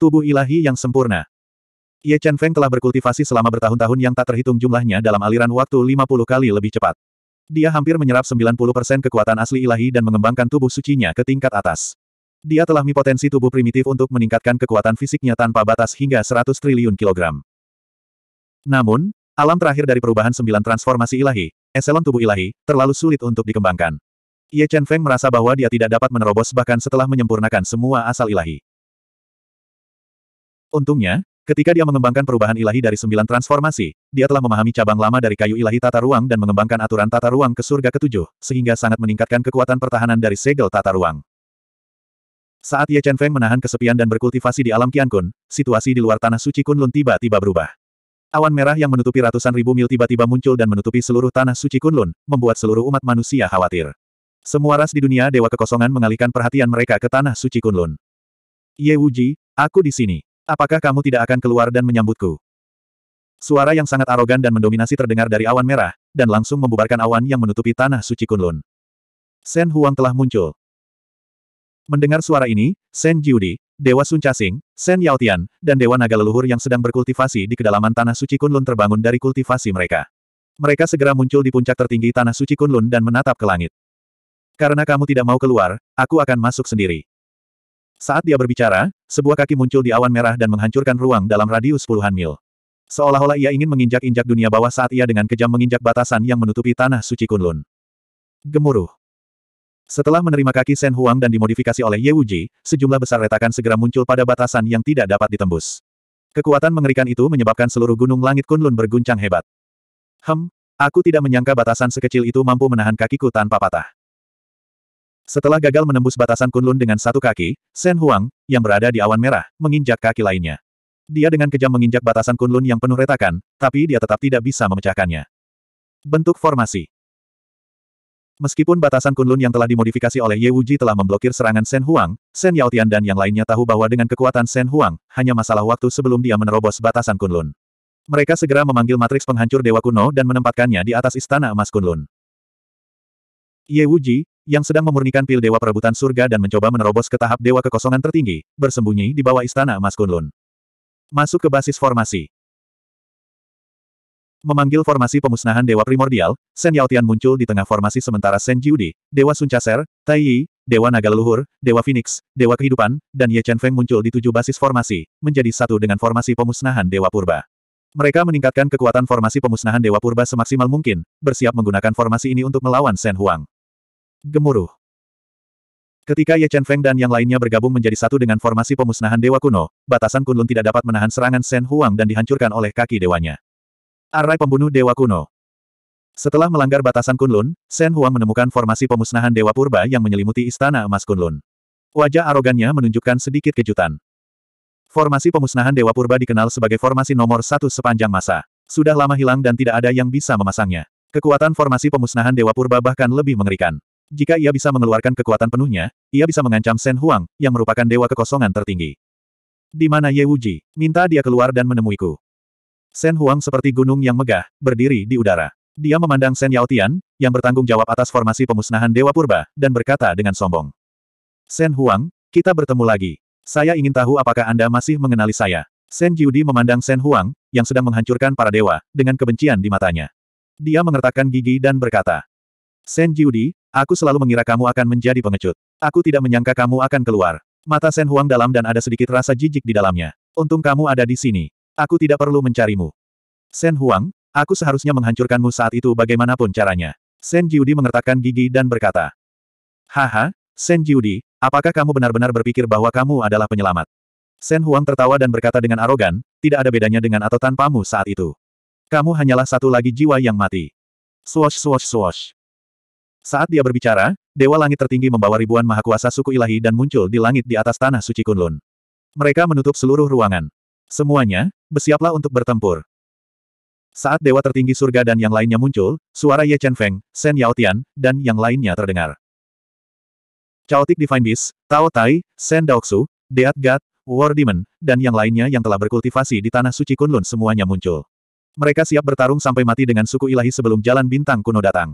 Tubuh ilahi yang sempurna. Ye Chen Feng telah berkultivasi selama bertahun-tahun yang tak terhitung jumlahnya dalam aliran waktu 50 kali lebih cepat. Dia hampir menyerap 90% kekuatan asli ilahi dan mengembangkan tubuh sucinya ke tingkat atas. Dia telah mipotensi tubuh primitif untuk meningkatkan kekuatan fisiknya tanpa batas hingga 100 triliun kilogram. Namun, Alam terakhir dari perubahan sembilan transformasi ilahi, eselon tubuh ilahi, terlalu sulit untuk dikembangkan. Ye Chen Feng merasa bahwa dia tidak dapat menerobos bahkan setelah menyempurnakan semua asal ilahi. Untungnya, ketika dia mengembangkan perubahan ilahi dari sembilan transformasi, dia telah memahami cabang lama dari kayu ilahi tata ruang dan mengembangkan aturan tata ruang ke surga ketujuh, sehingga sangat meningkatkan kekuatan pertahanan dari segel tata ruang. Saat Ye Chen Feng menahan kesepian dan berkultivasi di alam Qiankun, situasi di luar tanah suci Kunlun tiba-tiba berubah. Awan merah yang menutupi ratusan ribu mil tiba-tiba muncul dan menutupi seluruh tanah suci Kunlun, membuat seluruh umat manusia khawatir. Semua ras di dunia Dewa Kekosongan mengalihkan perhatian mereka ke tanah suci Kunlun. Ye Wuji, aku di sini. Apakah kamu tidak akan keluar dan menyambutku? Suara yang sangat arogan dan mendominasi terdengar dari awan merah, dan langsung membubarkan awan yang menutupi tanah suci Kunlun. Sen Huang telah muncul. Mendengar suara ini, Sen Jiudi, Dewa Sun Sing, Sen Yaotian, dan Dewa Naga Leluhur yang sedang berkultivasi di kedalaman Tanah Suci Kunlun terbangun dari kultivasi mereka. Mereka segera muncul di puncak tertinggi Tanah Suci Kunlun dan menatap ke langit. Karena kamu tidak mau keluar, aku akan masuk sendiri. Saat dia berbicara, sebuah kaki muncul di awan merah dan menghancurkan ruang dalam radius puluhan mil. Seolah-olah ia ingin menginjak-injak dunia bawah saat ia dengan kejam menginjak batasan yang menutupi Tanah Suci Kunlun. Gemuruh. Setelah menerima kaki Shen Huang dan dimodifikasi oleh Ye Wuji, sejumlah besar retakan segera muncul pada batasan yang tidak dapat ditembus. Kekuatan mengerikan itu menyebabkan seluruh gunung langit Kunlun berguncang hebat. Hem, aku tidak menyangka batasan sekecil itu mampu menahan kakiku tanpa patah. Setelah gagal menembus batasan Kunlun dengan satu kaki, Shen Huang, yang berada di awan merah, menginjak kaki lainnya. Dia dengan kejam menginjak batasan Kunlun yang penuh retakan, tapi dia tetap tidak bisa memecahkannya. Bentuk formasi Meskipun batasan Kunlun yang telah dimodifikasi oleh Ye Wuji telah memblokir serangan Shen Huang, Shen Yaotian dan yang lainnya tahu bahwa dengan kekuatan Shen Huang, hanya masalah waktu sebelum dia menerobos batasan Kunlun. Mereka segera memanggil matriks penghancur Dewa Kuno dan menempatkannya di atas Istana Emas Kunlun. Ye Wuji, yang sedang memurnikan pil Dewa Perebutan Surga dan mencoba menerobos ke tahap Dewa Kekosongan Tertinggi, bersembunyi di bawah Istana Emas Kunlun. Masuk ke basis formasi. Memanggil formasi pemusnahan Dewa Primordial, Shen Yaotian muncul di tengah formasi sementara Sen Jiudi, Dewa Suncaser, Tai Yi, Dewa Naga Leluhur, Dewa Phoenix, Dewa Kehidupan, dan Ye Chen Feng muncul di tujuh basis formasi, menjadi satu dengan formasi pemusnahan Dewa Purba. Mereka meningkatkan kekuatan formasi pemusnahan Dewa Purba semaksimal mungkin, bersiap menggunakan formasi ini untuk melawan Sen Huang. Gemuruh. Ketika Ye Chen Feng dan yang lainnya bergabung menjadi satu dengan formasi pemusnahan Dewa Kuno, batasan Kunlun tidak dapat menahan serangan Sen Huang dan dihancurkan oleh kaki dewanya. Arai pembunuh Dewa Kuno. Setelah melanggar batasan Kunlun, Shen Huang menemukan formasi pemusnahan Dewa Purba yang menyelimuti Istana Emas Kunlun. Wajah arogannya menunjukkan sedikit kejutan. Formasi pemusnahan Dewa Purba dikenal sebagai formasi nomor satu sepanjang masa. Sudah lama hilang dan tidak ada yang bisa memasangnya. Kekuatan formasi pemusnahan Dewa Purba bahkan lebih mengerikan. Jika ia bisa mengeluarkan kekuatan penuhnya, ia bisa mengancam Shen Huang, yang merupakan dewa kekosongan tertinggi. Di mana Ye Wuji? Minta dia keluar dan menemuiku. Shen Huang seperti gunung yang megah, berdiri di udara. Dia memandang Shen Yaotian, yang bertanggung jawab atas formasi pemusnahan Dewa Purba, dan berkata dengan sombong. Shen Huang, kita bertemu lagi. Saya ingin tahu apakah Anda masih mengenali saya. Shen Jiudi memandang Shen Huang, yang sedang menghancurkan para dewa, dengan kebencian di matanya. Dia mengertakkan gigi dan berkata, Shen Jiudi, aku selalu mengira kamu akan menjadi pengecut. Aku tidak menyangka kamu akan keluar. Mata Shen Huang dalam dan ada sedikit rasa jijik di dalamnya. Untung kamu ada di sini. Aku tidak perlu mencarimu. Sen Huang, aku seharusnya menghancurkanmu saat itu bagaimanapun caranya. Sen Jiudi mengertakkan gigi dan berkata. Haha, Sen Jiudi, apakah kamu benar-benar berpikir bahwa kamu adalah penyelamat? Sen Huang tertawa dan berkata dengan arogan, tidak ada bedanya dengan atau tanpamu saat itu. Kamu hanyalah satu lagi jiwa yang mati. Swash swash swash. Saat dia berbicara, Dewa Langit Tertinggi membawa ribuan mahakuasa suku ilahi dan muncul di langit di atas tanah suci Kunlun. Mereka menutup seluruh ruangan. Semuanya, bersiaplah untuk bertempur. Saat dewa tertinggi surga dan yang lainnya muncul, suara Ye Chen Feng, Shen Yao Tian, dan yang lainnya terdengar. Chaotic Divine Beast, Tao Tai, Shen Daoxu, Deat God, War Demon, dan yang lainnya yang telah berkultivasi di Tanah Suci Kunlun semuanya muncul. Mereka siap bertarung sampai mati dengan suku ilahi sebelum jalan bintang kuno datang.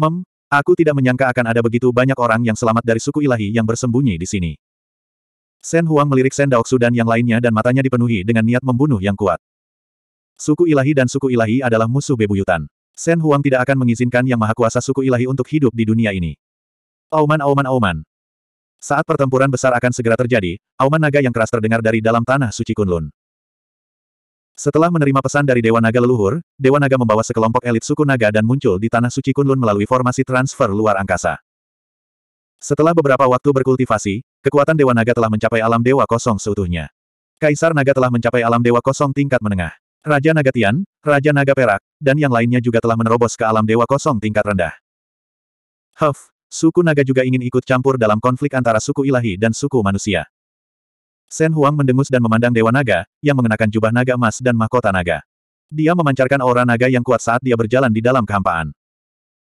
Mem, aku tidak menyangka akan ada begitu banyak orang yang selamat dari suku ilahi yang bersembunyi di sini. Sen Huang melirik Sen Daoksu dan yang lainnya dan matanya dipenuhi dengan niat membunuh yang kuat. Suku ilahi dan suku ilahi adalah musuh bebuyutan. Sen Huang tidak akan mengizinkan yang maha kuasa suku ilahi untuk hidup di dunia ini. Auman auman auman. Saat pertempuran besar akan segera terjadi, auman naga yang keras terdengar dari dalam tanah suci Kunlun. Setelah menerima pesan dari Dewa Naga leluhur, Dewa Naga membawa sekelompok elit suku naga dan muncul di tanah suci Kunlun melalui formasi transfer luar angkasa. Setelah beberapa waktu berkultivasi, Kekuatan Dewa Naga telah mencapai alam Dewa Kosong seutuhnya. Kaisar Naga telah mencapai alam Dewa Kosong tingkat menengah. Raja Naga Tian, Raja Naga Perak, dan yang lainnya juga telah menerobos ke alam Dewa Kosong tingkat rendah. Huff, suku Naga juga ingin ikut campur dalam konflik antara suku ilahi dan suku manusia. Sen Huang mendengus dan memandang Dewa Naga, yang mengenakan jubah naga emas dan mahkota naga. Dia memancarkan aura naga yang kuat saat dia berjalan di dalam kehampaan.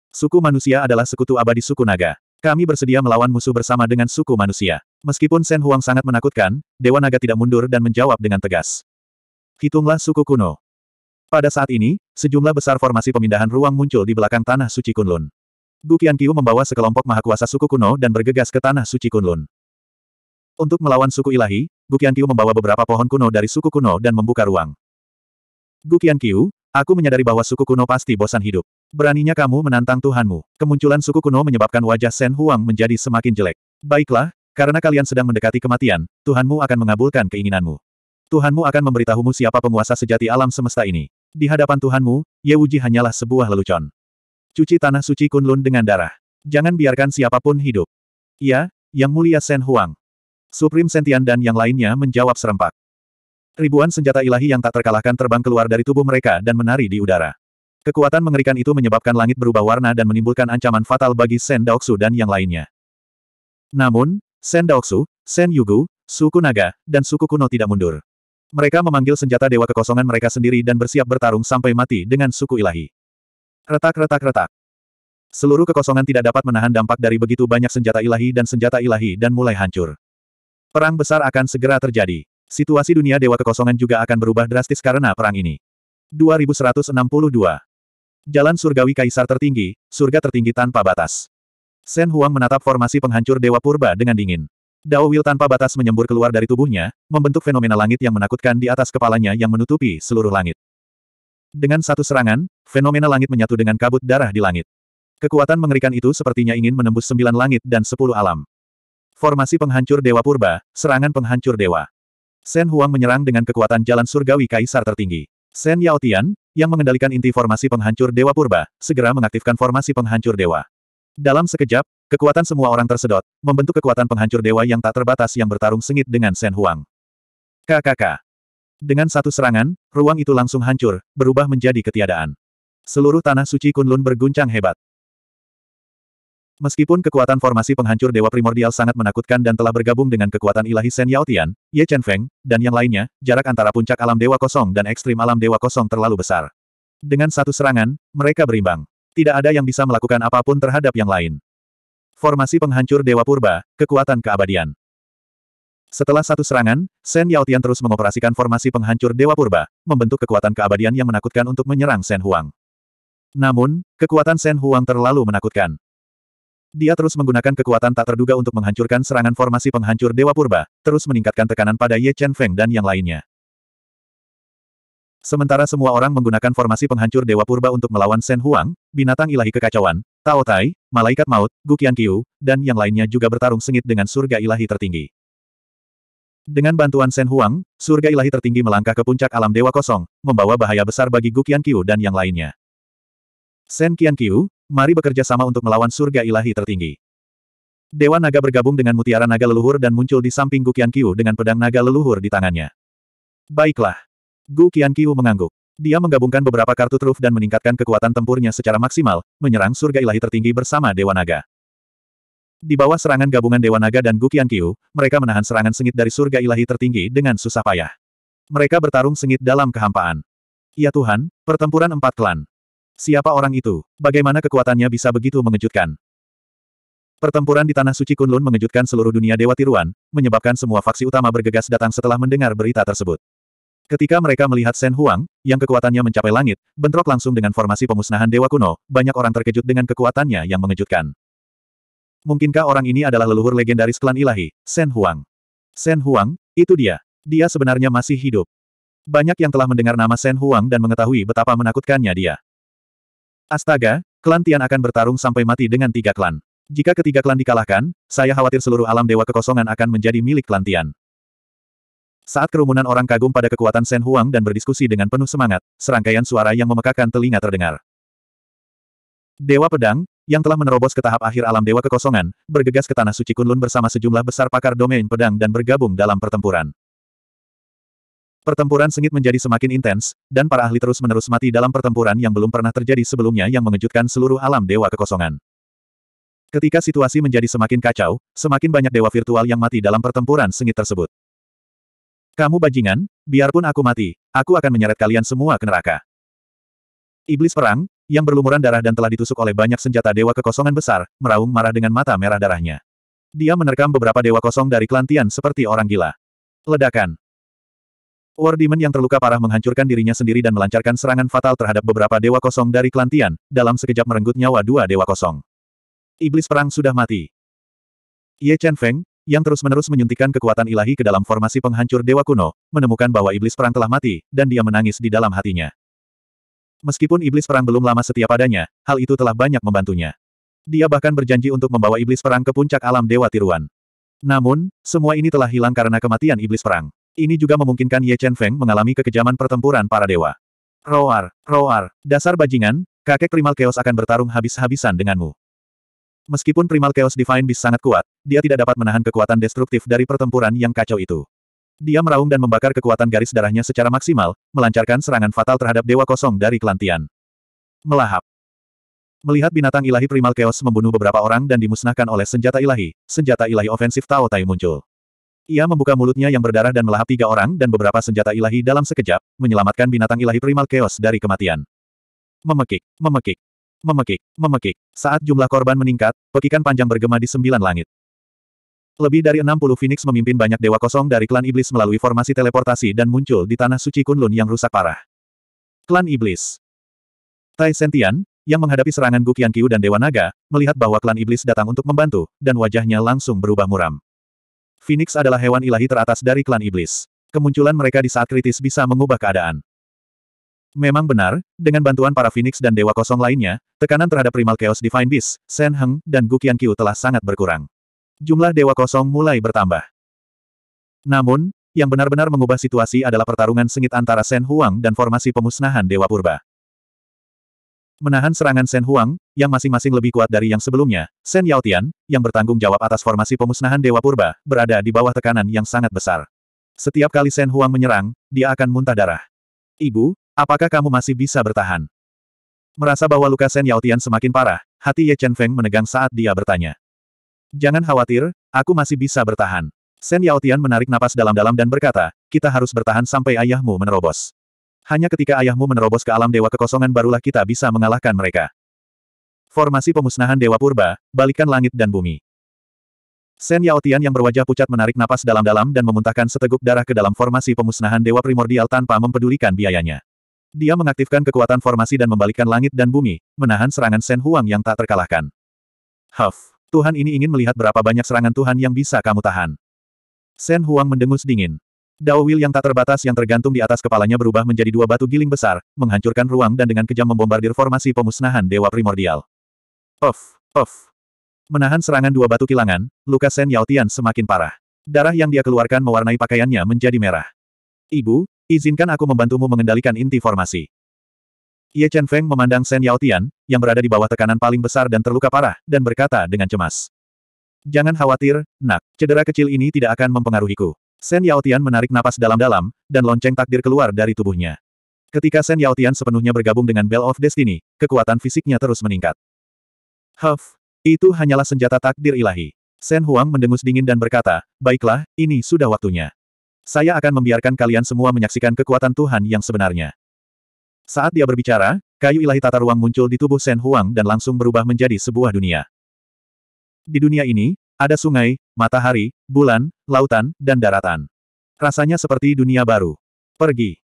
Suku manusia adalah sekutu abadi suku naga. Kami bersedia melawan musuh bersama dengan suku manusia. Meskipun Shen Huang sangat menakutkan, Dewa Naga tidak mundur dan menjawab dengan tegas. Hitunglah suku kuno. Pada saat ini, sejumlah besar formasi pemindahan ruang muncul di belakang tanah suci Kunlun. Gu Qianqiu membawa sekelompok mahakuasa suku kuno dan bergegas ke tanah suci Kunlun. Untuk melawan suku ilahi, Gu Qianqiu membawa beberapa pohon kuno dari suku kuno dan membuka ruang. Gu Qianqiu, aku menyadari bahwa suku kuno pasti bosan hidup. Beraninya kamu menantang Tuhanmu. Kemunculan suku kuno menyebabkan wajah Shen Huang menjadi semakin jelek. Baiklah, karena kalian sedang mendekati kematian, Tuhanmu akan mengabulkan keinginanmu. Tuhanmu akan memberitahumu siapa penguasa sejati alam semesta ini. Di hadapan Tuhanmu, Ye Wuji hanyalah sebuah lelucon. Cuci tanah suci Kunlun dengan darah. Jangan biarkan siapapun hidup. Ya, Yang Mulia Sen Huang. Supreme Sentian dan yang lainnya menjawab serempak. Ribuan senjata ilahi yang tak terkalahkan terbang keluar dari tubuh mereka dan menari di udara. Kekuatan mengerikan itu menyebabkan langit berubah warna dan menimbulkan ancaman fatal bagi Sen Daoksu dan yang lainnya. Namun, Sen Daoksu, Sen Yugu, suku Naga, dan suku kuno tidak mundur. Mereka memanggil senjata dewa kekosongan mereka sendiri dan bersiap bertarung sampai mati dengan suku ilahi. Retak-retak-retak. Seluruh kekosongan tidak dapat menahan dampak dari begitu banyak senjata ilahi dan senjata ilahi dan mulai hancur. Perang besar akan segera terjadi. Situasi dunia Dewa Kekosongan juga akan berubah drastis karena perang ini. 2162 Jalan Surgawi Kaisar Tertinggi, Surga Tertinggi Tanpa Batas Shen Huang menatap formasi penghancur Dewa Purba dengan dingin. Dao Will tanpa batas menyembur keluar dari tubuhnya, membentuk fenomena langit yang menakutkan di atas kepalanya yang menutupi seluruh langit. Dengan satu serangan, fenomena langit menyatu dengan kabut darah di langit. Kekuatan mengerikan itu sepertinya ingin menembus sembilan langit dan sepuluh alam. Formasi penghancur Dewa Purba, serangan penghancur Dewa. Shen Huang menyerang dengan kekuatan jalan surgawi kaisar tertinggi. Shen Tian, yang mengendalikan inti formasi penghancur Dewa Purba, segera mengaktifkan formasi penghancur Dewa. Dalam sekejap, kekuatan semua orang tersedot, membentuk kekuatan penghancur dewa yang tak terbatas yang bertarung sengit dengan Shen Huang. KKK. Dengan satu serangan, ruang itu langsung hancur, berubah menjadi ketiadaan. Seluruh tanah suci Kunlun berguncang hebat. Meskipun kekuatan formasi penghancur dewa primordial sangat menakutkan dan telah bergabung dengan kekuatan ilahi Shen Yaotian, Ye Chen Feng, dan yang lainnya, jarak antara puncak alam dewa kosong dan ekstrim alam dewa kosong terlalu besar. Dengan satu serangan, mereka berimbang tidak ada yang bisa melakukan apapun terhadap yang lain. Formasi penghancur Dewa Purba, kekuatan keabadian. Setelah satu serangan, Shen Yaotian terus mengoperasikan formasi penghancur Dewa Purba, membentuk kekuatan keabadian yang menakutkan untuk menyerang Shen Huang. Namun, kekuatan Shen Huang terlalu menakutkan. Dia terus menggunakan kekuatan tak terduga untuk menghancurkan serangan formasi penghancur Dewa Purba, terus meningkatkan tekanan pada Ye Chen Feng dan yang lainnya. Sementara semua orang menggunakan formasi penghancur Dewa Purba untuk melawan Shen Huang, binatang ilahi kekacauan, Tao Tai, Malaikat Maut, Gu Qian Qiu, dan yang lainnya juga bertarung sengit dengan surga ilahi tertinggi. Dengan bantuan Shen Huang, surga ilahi tertinggi melangkah ke puncak alam Dewa Kosong, membawa bahaya besar bagi Gu Qian Qiu dan yang lainnya. Shen Qian Qiu, mari bekerja sama untuk melawan surga ilahi tertinggi. Dewa Naga bergabung dengan mutiara naga leluhur dan muncul di samping Gu Qian Qiu dengan pedang naga leluhur di tangannya. Baiklah. Gu Qianqiu mengangguk. Dia menggabungkan beberapa kartu truf dan meningkatkan kekuatan tempurnya secara maksimal, menyerang surga ilahi tertinggi bersama Dewa Naga. Di bawah serangan gabungan Dewa Naga dan Gukian Kiu, mereka menahan serangan sengit dari surga ilahi tertinggi dengan susah payah. Mereka bertarung sengit dalam kehampaan. Ya Tuhan, pertempuran empat klan. Siapa orang itu? Bagaimana kekuatannya bisa begitu mengejutkan? Pertempuran di Tanah Suci Kunlun mengejutkan seluruh dunia Dewa Tiruan, menyebabkan semua faksi utama bergegas datang setelah mendengar berita tersebut. Ketika mereka melihat Shen Huang, yang kekuatannya mencapai langit, bentrok langsung dengan formasi pemusnahan dewa kuno, banyak orang terkejut dengan kekuatannya yang mengejutkan. Mungkinkah orang ini adalah leluhur legendaris klan ilahi, Shen Huang? Shen Huang, itu dia. Dia sebenarnya masih hidup. Banyak yang telah mendengar nama Shen Huang dan mengetahui betapa menakutkannya dia. Astaga, klan Tian akan bertarung sampai mati dengan tiga klan. Jika ketiga klan dikalahkan, saya khawatir seluruh alam dewa kekosongan akan menjadi milik klan Tian. Saat kerumunan orang kagum pada kekuatan Sen Huang dan berdiskusi dengan penuh semangat, serangkaian suara yang memekakan telinga terdengar. Dewa Pedang, yang telah menerobos ke tahap akhir alam Dewa Kekosongan, bergegas ke Tanah Suci Kunlun bersama sejumlah besar pakar domain pedang dan bergabung dalam pertempuran. Pertempuran sengit menjadi semakin intens, dan para ahli terus-menerus mati dalam pertempuran yang belum pernah terjadi sebelumnya yang mengejutkan seluruh alam Dewa Kekosongan. Ketika situasi menjadi semakin kacau, semakin banyak dewa virtual yang mati dalam pertempuran sengit tersebut. Kamu bajingan, biarpun aku mati, aku akan menyeret kalian semua ke neraka. Iblis perang, yang berlumuran darah dan telah ditusuk oleh banyak senjata dewa kekosongan besar, meraung marah dengan mata merah darahnya. Dia menerkam beberapa dewa kosong dari kelantian seperti orang gila. Ledakan. War Demon yang terluka parah menghancurkan dirinya sendiri dan melancarkan serangan fatal terhadap beberapa dewa kosong dari kelantian, dalam sekejap merenggut nyawa dua dewa kosong. Iblis perang sudah mati. Ye Chen Feng, yang terus-menerus menyuntikkan kekuatan ilahi ke dalam formasi penghancur dewa kuno, menemukan bahwa iblis perang telah mati, dan dia menangis di dalam hatinya. Meskipun iblis perang belum lama setia padanya, hal itu telah banyak membantunya. Dia bahkan berjanji untuk membawa iblis perang ke puncak alam dewa tiruan. Namun, semua ini telah hilang karena kematian iblis perang. Ini juga memungkinkan Ye Chen Feng mengalami kekejaman pertempuran para dewa. Roar, roar, dasar bajingan, kakek primal chaos akan bertarung habis-habisan denganmu. Meskipun Primal Chaos Divine Beast sangat kuat, dia tidak dapat menahan kekuatan destruktif dari pertempuran yang kacau itu. Dia meraung dan membakar kekuatan garis darahnya secara maksimal, melancarkan serangan fatal terhadap Dewa Kosong dari Kelantian. Melahap. Melihat binatang ilahi Primal Chaos membunuh beberapa orang dan dimusnahkan oleh senjata ilahi, senjata ilahi ofensif Tao Tai muncul. Ia membuka mulutnya yang berdarah dan melahap tiga orang dan beberapa senjata ilahi dalam sekejap, menyelamatkan binatang ilahi Primal Chaos dari kematian. Memekik, memekik. Memekik, memekik. Saat jumlah korban meningkat, pekikan panjang bergema di sembilan langit. Lebih dari 60 Phoenix memimpin banyak dewa kosong dari klan iblis melalui formasi teleportasi dan muncul di tanah suci Kunlun yang rusak parah. Klan iblis. Tai Sentian, yang menghadapi serangan Gukian Kyu dan Dewa Naga, melihat bahwa klan iblis datang untuk membantu, dan wajahnya langsung berubah muram. Phoenix adalah hewan ilahi teratas dari klan iblis. Kemunculan mereka di saat kritis bisa mengubah keadaan. Memang benar, dengan bantuan para Phoenix dan Dewa Kosong lainnya, tekanan terhadap primal Chaos Divine Beast, Shen Heng, dan Gu Qianqiu telah sangat berkurang. Jumlah Dewa Kosong mulai bertambah. Namun, yang benar-benar mengubah situasi adalah pertarungan sengit antara Shen Huang dan formasi pemusnahan Dewa Purba. Menahan serangan Shen Huang, yang masing-masing lebih kuat dari yang sebelumnya, Shen Yaotian, yang bertanggung jawab atas formasi pemusnahan Dewa Purba, berada di bawah tekanan yang sangat besar. Setiap kali Shen Huang menyerang, dia akan muntah darah. Ibu, Apakah kamu masih bisa bertahan? Merasa bahwa luka Sen Yaotian semakin parah, hati Ye Chen Feng menegang saat dia bertanya. Jangan khawatir, aku masih bisa bertahan. Sen Yaotian menarik napas dalam-dalam dan berkata, kita harus bertahan sampai ayahmu menerobos. Hanya ketika ayahmu menerobos ke alam dewa kekosongan barulah kita bisa mengalahkan mereka. Formasi pemusnahan Dewa Purba, balikan langit dan bumi. Sen Yaotian yang berwajah pucat menarik napas dalam-dalam dan memuntahkan seteguk darah ke dalam formasi pemusnahan Dewa Primordial tanpa mempedulikan biayanya. Dia mengaktifkan kekuatan formasi dan membalikkan langit dan bumi, menahan serangan Shen Huang yang tak terkalahkan. Huff, Tuhan ini ingin melihat berapa banyak serangan Tuhan yang bisa kamu tahan. Shen Huang mendengus dingin. Dao Will yang tak terbatas yang tergantung di atas kepalanya berubah menjadi dua batu giling besar, menghancurkan ruang dan dengan kejam membombardir formasi pemusnahan Dewa Primordial. Off, off. Menahan serangan dua batu kilangan, luka Shen Yao semakin parah. Darah yang dia keluarkan mewarnai pakaiannya menjadi merah. Ibu, Izinkan aku membantumu mengendalikan inti formasi. Ye Chen Feng memandang Shen Yaotian, yang berada di bawah tekanan paling besar dan terluka parah, dan berkata dengan cemas. Jangan khawatir, nak, cedera kecil ini tidak akan mempengaruhiku. Shen Yaotian menarik napas dalam-dalam, dan lonceng takdir keluar dari tubuhnya. Ketika Shen Yaotian sepenuhnya bergabung dengan Bell of Destiny, kekuatan fisiknya terus meningkat. Huff, itu hanyalah senjata takdir ilahi. Shen Huang mendengus dingin dan berkata, baiklah, ini sudah waktunya. Saya akan membiarkan kalian semua menyaksikan kekuatan Tuhan yang sebenarnya. Saat dia berbicara, kayu ilahi tata ruang muncul di tubuh Shen Huang dan langsung berubah menjadi sebuah dunia. Di dunia ini, ada sungai, matahari, bulan, lautan, dan daratan. Rasanya seperti dunia baru. Pergi.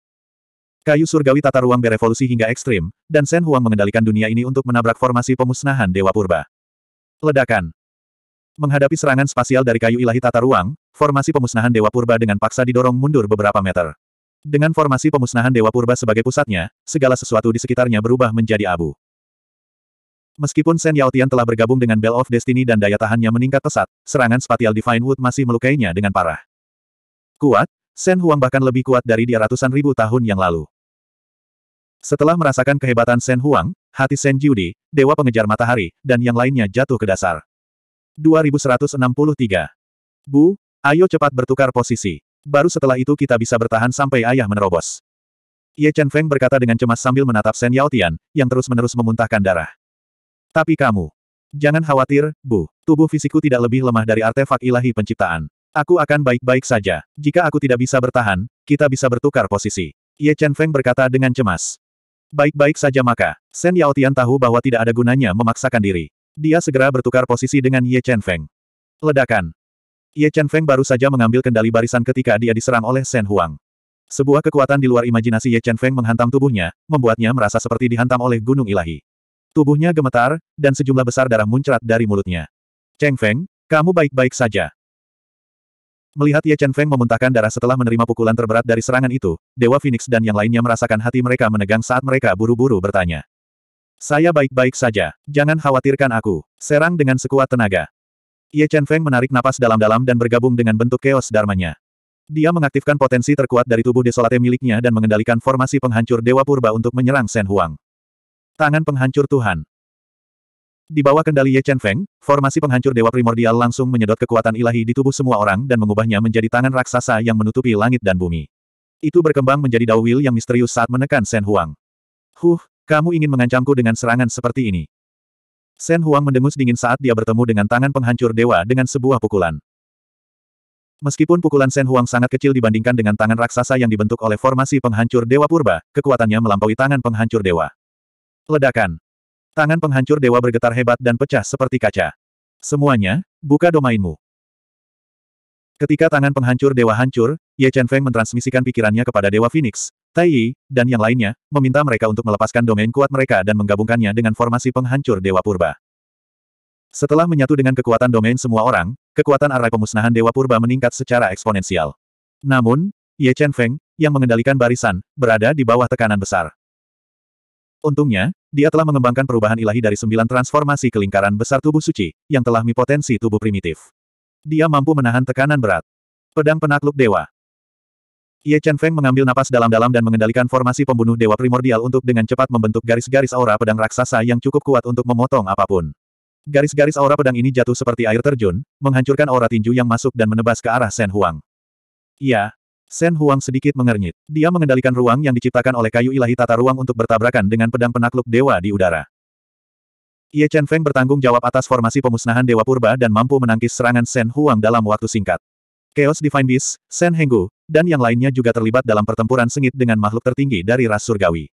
Kayu surgawi tata ruang berevolusi hingga ekstrim, dan Shen Huang mengendalikan dunia ini untuk menabrak formasi pemusnahan Dewa Purba. Ledakan. Menghadapi serangan spasial dari kayu ilahi tata ruang, formasi pemusnahan Dewa Purba dengan paksa didorong mundur beberapa meter. Dengan formasi pemusnahan Dewa Purba sebagai pusatnya, segala sesuatu di sekitarnya berubah menjadi abu. Meskipun Shen Yaotian telah bergabung dengan Bell of Destiny dan daya tahannya meningkat pesat, serangan spatial Divine Wood masih melukainya dengan parah. Kuat, Shen Huang bahkan lebih kuat dari dia ratusan ribu tahun yang lalu. Setelah merasakan kehebatan Shen Huang, hati Shen Jiudi, Dewa Pengejar Matahari, dan yang lainnya jatuh ke dasar. 2163. Bu, ayo cepat bertukar posisi. Baru setelah itu kita bisa bertahan sampai ayah menerobos. Ye Chen Feng berkata dengan cemas sambil menatap Shen Yao Tian, yang terus-menerus memuntahkan darah. Tapi kamu, jangan khawatir, Bu. Tubuh fisikku tidak lebih lemah dari artefak ilahi penciptaan. Aku akan baik-baik saja. Jika aku tidak bisa bertahan, kita bisa bertukar posisi. Ye Chen Feng berkata dengan cemas. Baik-baik saja maka, Shen Yao Tian tahu bahwa tidak ada gunanya memaksakan diri. Dia segera bertukar posisi dengan Ye Chen Feng. Ledakan. Ye Chen Feng baru saja mengambil kendali barisan ketika dia diserang oleh Shen Huang. Sebuah kekuatan di luar imajinasi Ye Chen Feng menghantam tubuhnya, membuatnya merasa seperti dihantam oleh gunung ilahi. Tubuhnya gemetar, dan sejumlah besar darah muncrat dari mulutnya. Cheng Feng, kamu baik-baik saja. Melihat Ye Chen Feng memuntahkan darah setelah menerima pukulan terberat dari serangan itu, Dewa Phoenix dan yang lainnya merasakan hati mereka menegang saat mereka buru-buru bertanya. Saya baik-baik saja. Jangan khawatirkan aku. Serang dengan sekuat tenaga. Ye Chen Feng menarik napas dalam-dalam dan bergabung dengan bentuk keos darmanya. Dia mengaktifkan potensi terkuat dari tubuh desolate miliknya dan mengendalikan formasi penghancur Dewa Purba untuk menyerang Shen Huang. Tangan penghancur Tuhan. Di bawah kendali Ye Chen Feng, formasi penghancur Dewa Primordial langsung menyedot kekuatan ilahi di tubuh semua orang dan mengubahnya menjadi tangan raksasa yang menutupi langit dan bumi. Itu berkembang menjadi Dao Will yang misterius saat menekan Shen Huang. Huh, kamu ingin mengancamku dengan serangan seperti ini? Shen Huang mendengus dingin saat dia bertemu dengan tangan penghancur dewa dengan sebuah pukulan. Meskipun pukulan Shen Huang sangat kecil dibandingkan dengan tangan raksasa yang dibentuk oleh formasi penghancur dewa purba, kekuatannya melampaui tangan penghancur dewa. Ledakan. Tangan penghancur dewa bergetar hebat dan pecah seperti kaca. Semuanya, buka domainmu. Ketika tangan penghancur dewa hancur, Ye Chen Feng mentransmisikan pikirannya kepada Dewa Phoenix, Tai Yi, dan yang lainnya, meminta mereka untuk melepaskan domain kuat mereka dan menggabungkannya dengan formasi penghancur Dewa Purba. Setelah menyatu dengan kekuatan domain semua orang, kekuatan arai pemusnahan Dewa Purba meningkat secara eksponensial. Namun, Ye Chen Feng, yang mengendalikan barisan, berada di bawah tekanan besar. Untungnya, dia telah mengembangkan perubahan ilahi dari sembilan transformasi ke lingkaran besar tubuh suci, yang telah mipotensi tubuh primitif. Dia mampu menahan tekanan berat. Pedang penakluk dewa. Ye Chen Feng mengambil napas dalam-dalam dan mengendalikan formasi pembunuh dewa primordial untuk dengan cepat membentuk garis-garis aura pedang raksasa yang cukup kuat untuk memotong apapun. Garis-garis aura pedang ini jatuh seperti air terjun, menghancurkan aura tinju yang masuk dan menebas ke arah Shen Huang. Iya. Shen Huang sedikit mengernyit. Dia mengendalikan ruang yang diciptakan oleh kayu ilahi tata ruang untuk bertabrakan dengan pedang penakluk dewa di udara. Ye Chen Feng bertanggung jawab atas formasi pemusnahan Dewa Purba dan mampu menangkis serangan Shen Huang dalam waktu singkat. Chaos Divine Beast, Shen Henggu, dan yang lainnya juga terlibat dalam pertempuran sengit dengan makhluk tertinggi dari ras surgawi.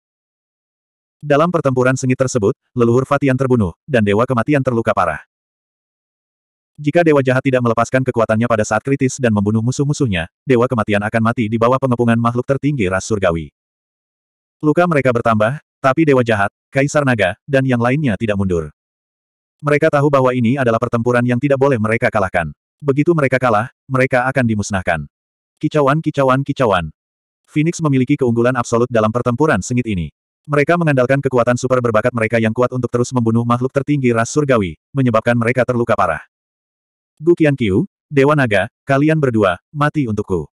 Dalam pertempuran sengit tersebut, leluhur Fatian terbunuh, dan Dewa Kematian terluka parah. Jika Dewa Jahat tidak melepaskan kekuatannya pada saat kritis dan membunuh musuh-musuhnya, Dewa Kematian akan mati di bawah pengepungan makhluk tertinggi ras surgawi. Luka mereka bertambah, tapi Dewa Jahat, Kaisar Naga, dan yang lainnya tidak mundur. Mereka tahu bahwa ini adalah pertempuran yang tidak boleh mereka kalahkan. Begitu mereka kalah, mereka akan dimusnahkan. Kicauan-kicauan-kicauan. Phoenix memiliki keunggulan absolut dalam pertempuran sengit ini. Mereka mengandalkan kekuatan super berbakat mereka yang kuat untuk terus membunuh makhluk tertinggi ras surgawi, menyebabkan mereka terluka parah. Gu Qiu, Dewa Naga, kalian berdua, mati untukku.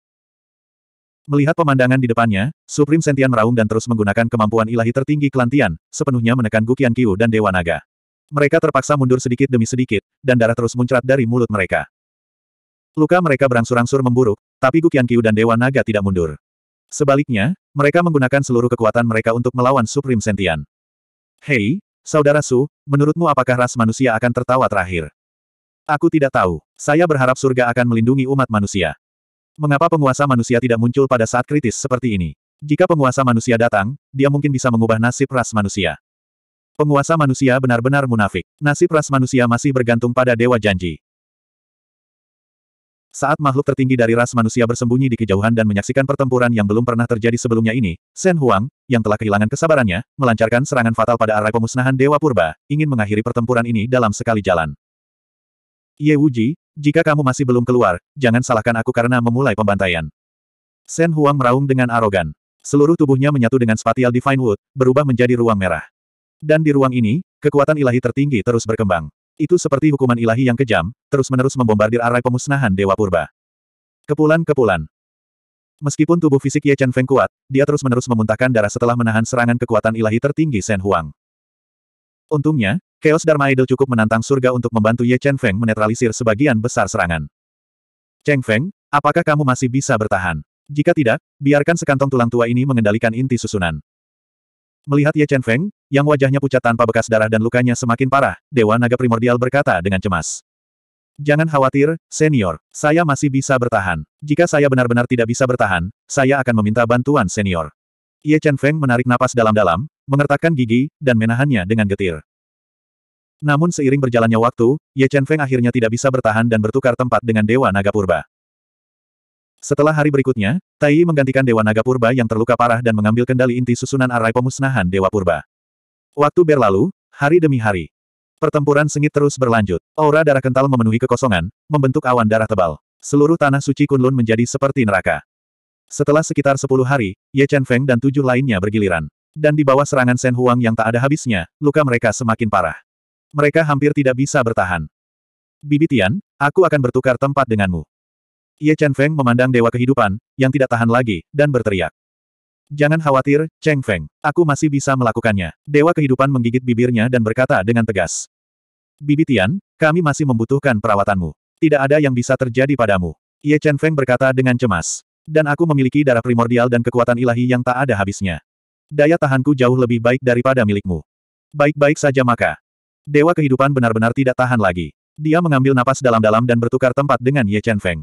Melihat pemandangan di depannya, Supreme Sentian meraung dan terus menggunakan kemampuan ilahi tertinggi kelantian, sepenuhnya menekan Gu Qiu dan Dewa Naga. Mereka terpaksa mundur sedikit demi sedikit, dan darah terus muncrat dari mulut mereka. Luka mereka berangsur-angsur memburuk, tapi Gukian Qiu dan Dewa Naga tidak mundur. Sebaliknya, mereka menggunakan seluruh kekuatan mereka untuk melawan Supreme Sentian. Hei, Saudara Su, menurutmu apakah ras manusia akan tertawa terakhir? Aku tidak tahu. Saya berharap surga akan melindungi umat manusia. Mengapa penguasa manusia tidak muncul pada saat kritis seperti ini? Jika penguasa manusia datang, dia mungkin bisa mengubah nasib ras manusia. Penguasa manusia benar-benar munafik. Nasib ras manusia masih bergantung pada dewa janji. Saat makhluk tertinggi dari ras manusia bersembunyi di kejauhan dan menyaksikan pertempuran yang belum pernah terjadi sebelumnya ini, Shen Huang, yang telah kehilangan kesabarannya, melancarkan serangan fatal pada arah pemusnahan Dewa Purba, ingin mengakhiri pertempuran ini dalam sekali jalan. Ye Wuji, jika kamu masih belum keluar, jangan salahkan aku karena memulai pembantaian. Shen Huang meraung dengan arogan. Seluruh tubuhnya menyatu dengan spatial Divine Wood, berubah menjadi ruang merah. Dan di ruang ini, kekuatan ilahi tertinggi terus berkembang. Itu seperti hukuman ilahi yang kejam, terus-menerus membombardir arai pemusnahan Dewa Purba. Kepulan-kepulan. Meskipun tubuh fisik Ye Chen Feng kuat, dia terus-menerus memuntahkan darah setelah menahan serangan kekuatan ilahi tertinggi Shen Huang. Untungnya, Chaos Dharma Idol cukup menantang surga untuk membantu Ye Chen Feng menetralisir sebagian besar serangan. Cheng Feng, apakah kamu masih bisa bertahan? Jika tidak, biarkan sekantong tulang tua ini mengendalikan inti susunan. Melihat Ye Chen Feng, yang wajahnya pucat tanpa bekas darah dan lukanya semakin parah, Dewa Naga Primordial berkata dengan cemas. Jangan khawatir, senior. Saya masih bisa bertahan. Jika saya benar-benar tidak bisa bertahan, saya akan meminta bantuan senior. Ye Chen Feng menarik napas dalam-dalam, mengertakkan gigi, dan menahannya dengan getir. Namun seiring berjalannya waktu, Ye Chen Feng akhirnya tidak bisa bertahan dan bertukar tempat dengan Dewa Naga Purba. Setelah hari berikutnya, Tai menggantikan Dewa Naga Purba yang terluka parah dan mengambil kendali inti susunan arai pemusnahan Dewa Purba. Waktu berlalu, hari demi hari. Pertempuran sengit terus berlanjut. Aura darah kental memenuhi kekosongan, membentuk awan darah tebal. Seluruh tanah suci Kunlun menjadi seperti neraka. Setelah sekitar sepuluh hari, Ye Chen Feng dan tujuh lainnya bergiliran. Dan di bawah serangan Shen Huang yang tak ada habisnya, luka mereka semakin parah. Mereka hampir tidak bisa bertahan. Bibitian, aku akan bertukar tempat denganmu. Ye Chen Feng memandang dewa kehidupan, yang tidak tahan lagi, dan berteriak. Jangan khawatir, Cheng Feng. Aku masih bisa melakukannya. Dewa kehidupan menggigit bibirnya dan berkata dengan tegas. Bibi Tian, kami masih membutuhkan perawatanmu. Tidak ada yang bisa terjadi padamu. Ye Chen Feng berkata dengan cemas. Dan aku memiliki darah primordial dan kekuatan ilahi yang tak ada habisnya. Daya tahanku jauh lebih baik daripada milikmu. Baik-baik saja maka. Dewa kehidupan benar-benar tidak tahan lagi. Dia mengambil napas dalam-dalam dan bertukar tempat dengan Ye Chen Feng.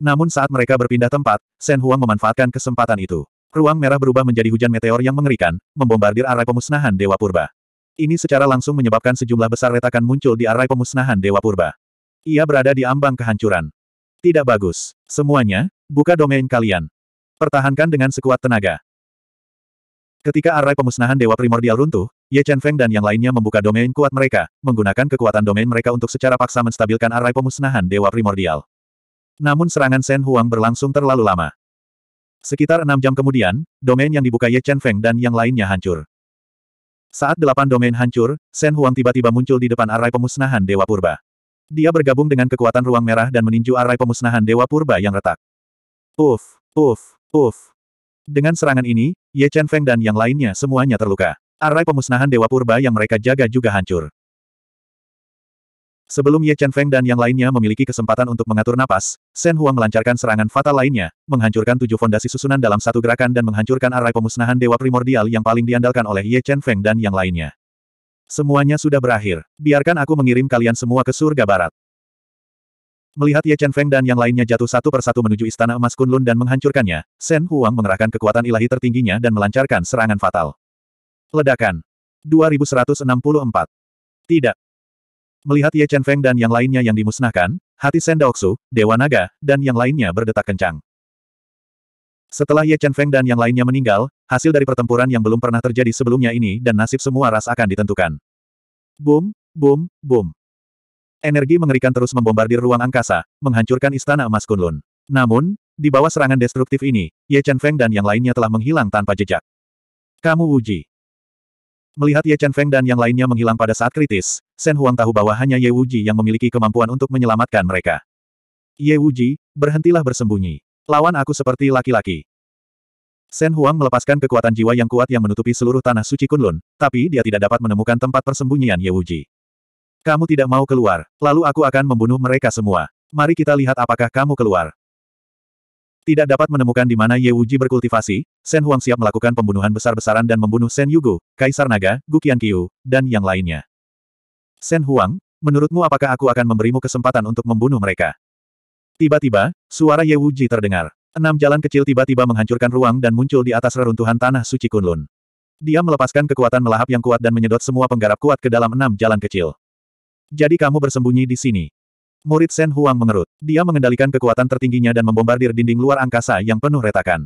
Namun saat mereka berpindah tempat, Shen Huang memanfaatkan kesempatan itu. Ruang merah berubah menjadi hujan meteor yang mengerikan, membombardir arai pemusnahan Dewa Purba. Ini secara langsung menyebabkan sejumlah besar retakan muncul di arai pemusnahan Dewa Purba. Ia berada di ambang kehancuran. Tidak bagus. Semuanya, buka domain kalian. Pertahankan dengan sekuat tenaga. Ketika arai pemusnahan Dewa Primordial runtuh, Ye Chen Feng dan yang lainnya membuka domain kuat mereka, menggunakan kekuatan domain mereka untuk secara paksa menstabilkan arai pemusnahan Dewa Primordial. Namun serangan Shen Huang berlangsung terlalu lama. Sekitar enam jam kemudian, domain yang dibuka Ye Chen Feng dan yang lainnya hancur. Saat delapan domain hancur, Shen Huang tiba-tiba muncul di depan arai pemusnahan Dewa Purba. Dia bergabung dengan kekuatan ruang merah dan meninju arai pemusnahan Dewa Purba yang retak. Uf, uf, uf. Dengan serangan ini, Ye Chen Feng dan yang lainnya semuanya terluka. Arai pemusnahan Dewa Purba yang mereka jaga juga hancur. Sebelum Ye Chen Feng dan yang lainnya memiliki kesempatan untuk mengatur napas, Shen Huang melancarkan serangan fatal lainnya, menghancurkan tujuh fondasi susunan dalam satu gerakan dan menghancurkan arai pemusnahan dewa primordial yang paling diandalkan oleh Ye Chen Feng dan yang lainnya. Semuanya sudah berakhir. Biarkan aku mengirim kalian semua ke surga barat. Melihat Ye Chen Feng dan yang lainnya jatuh satu persatu menuju istana emas Kunlun dan menghancurkannya, Shen Huang mengerahkan kekuatan ilahi tertingginya dan melancarkan serangan fatal. Ledakan. 2164. Tidak, Melihat Ye Chen Feng dan yang lainnya yang dimusnahkan, hati Shen Daoksu, Dewa Naga, dan yang lainnya berdetak kencang. Setelah Ye Chen Feng dan yang lainnya meninggal, hasil dari pertempuran yang belum pernah terjadi sebelumnya ini dan nasib semua ras akan ditentukan. Boom, boom, boom. Energi mengerikan terus membombardir ruang angkasa, menghancurkan istana emas Kunlun. Namun, di bawah serangan destruktif ini, Ye Chen Feng dan yang lainnya telah menghilang tanpa jejak. Kamu uji. Melihat Ye Chen Feng dan yang lainnya menghilang pada saat kritis, Shen Huang tahu bahwa hanya Ye Wuji yang memiliki kemampuan untuk menyelamatkan mereka. Ye Wuji, berhentilah bersembunyi. Lawan aku seperti laki-laki. Shen Huang melepaskan kekuatan jiwa yang kuat yang menutupi seluruh tanah suci Kunlun, tapi dia tidak dapat menemukan tempat persembunyian Ye Wuji. Kamu tidak mau keluar, lalu aku akan membunuh mereka semua. Mari kita lihat apakah kamu keluar. Tidak dapat menemukan di mana Ye Wuji berkultivasi, Shen Huang siap melakukan pembunuhan besar-besaran dan membunuh Shen Yugu, Kaisar Naga, Gu Qiankiu, dan yang lainnya. Sen Huang, menurutmu apakah aku akan memberimu kesempatan untuk membunuh mereka? Tiba-tiba, suara Ye Wuji terdengar. Enam jalan kecil tiba-tiba menghancurkan ruang dan muncul di atas reruntuhan tanah suci Kunlun. Dia melepaskan kekuatan melahap yang kuat dan menyedot semua penggarap kuat ke dalam enam jalan kecil. Jadi kamu bersembunyi di sini. Murid Sen Huang mengerut. Dia mengendalikan kekuatan tertingginya dan membombardir dinding luar angkasa yang penuh retakan.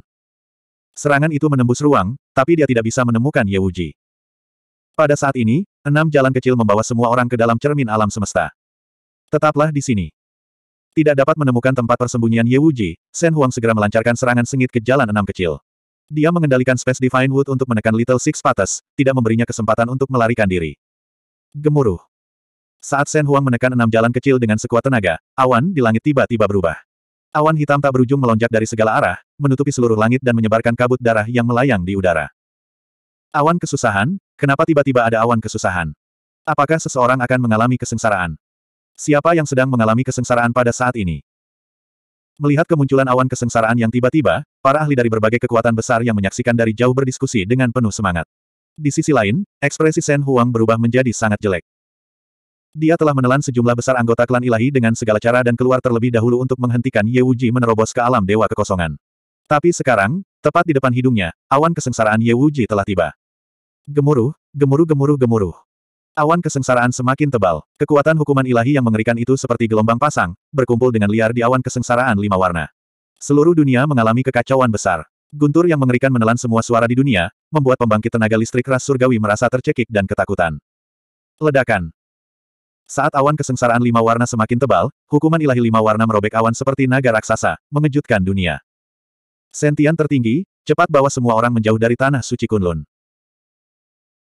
Serangan itu menembus ruang, tapi dia tidak bisa menemukan Ye Wuji. Pada saat ini, enam jalan kecil membawa semua orang ke dalam cermin alam semesta. Tetaplah di sini. Tidak dapat menemukan tempat persembunyian Ye Wuji, Shen Huang segera melancarkan serangan sengit ke jalan enam kecil. Dia mengendalikan Space Divine Wood untuk menekan Little Six Patas, tidak memberinya kesempatan untuk melarikan diri. Gemuruh. Saat Shen Huang menekan enam jalan kecil dengan sekuat tenaga, awan di langit tiba-tiba berubah. Awan hitam tak berujung melonjak dari segala arah, menutupi seluruh langit dan menyebarkan kabut darah yang melayang di udara. Awan kesusahan, kenapa tiba-tiba ada awan kesusahan? Apakah seseorang akan mengalami kesengsaraan? Siapa yang sedang mengalami kesengsaraan pada saat ini? Melihat kemunculan awan kesengsaraan yang tiba-tiba, para ahli dari berbagai kekuatan besar yang menyaksikan dari jauh berdiskusi dengan penuh semangat. Di sisi lain, ekspresi Shen Huang berubah menjadi sangat jelek. Dia telah menelan sejumlah besar anggota klan ilahi dengan segala cara dan keluar terlebih dahulu untuk menghentikan Ye Wuji menerobos ke alam dewa kekosongan. Tapi sekarang, tepat di depan hidungnya, awan kesengsaraan Ye Wuji telah tiba. Gemuruh, gemuruh gemuruh gemuruh. Awan kesengsaraan semakin tebal, kekuatan hukuman ilahi yang mengerikan itu seperti gelombang pasang, berkumpul dengan liar di awan kesengsaraan lima warna. Seluruh dunia mengalami kekacauan besar. Guntur yang mengerikan menelan semua suara di dunia, membuat pembangkit tenaga listrik ras surgawi merasa tercekik dan ketakutan. Ledakan. Saat awan kesengsaraan lima warna semakin tebal, hukuman ilahi lima warna merobek awan seperti naga raksasa, mengejutkan dunia. Sentian tertinggi, cepat bawa semua orang menjauh dari tanah suci Kunlun.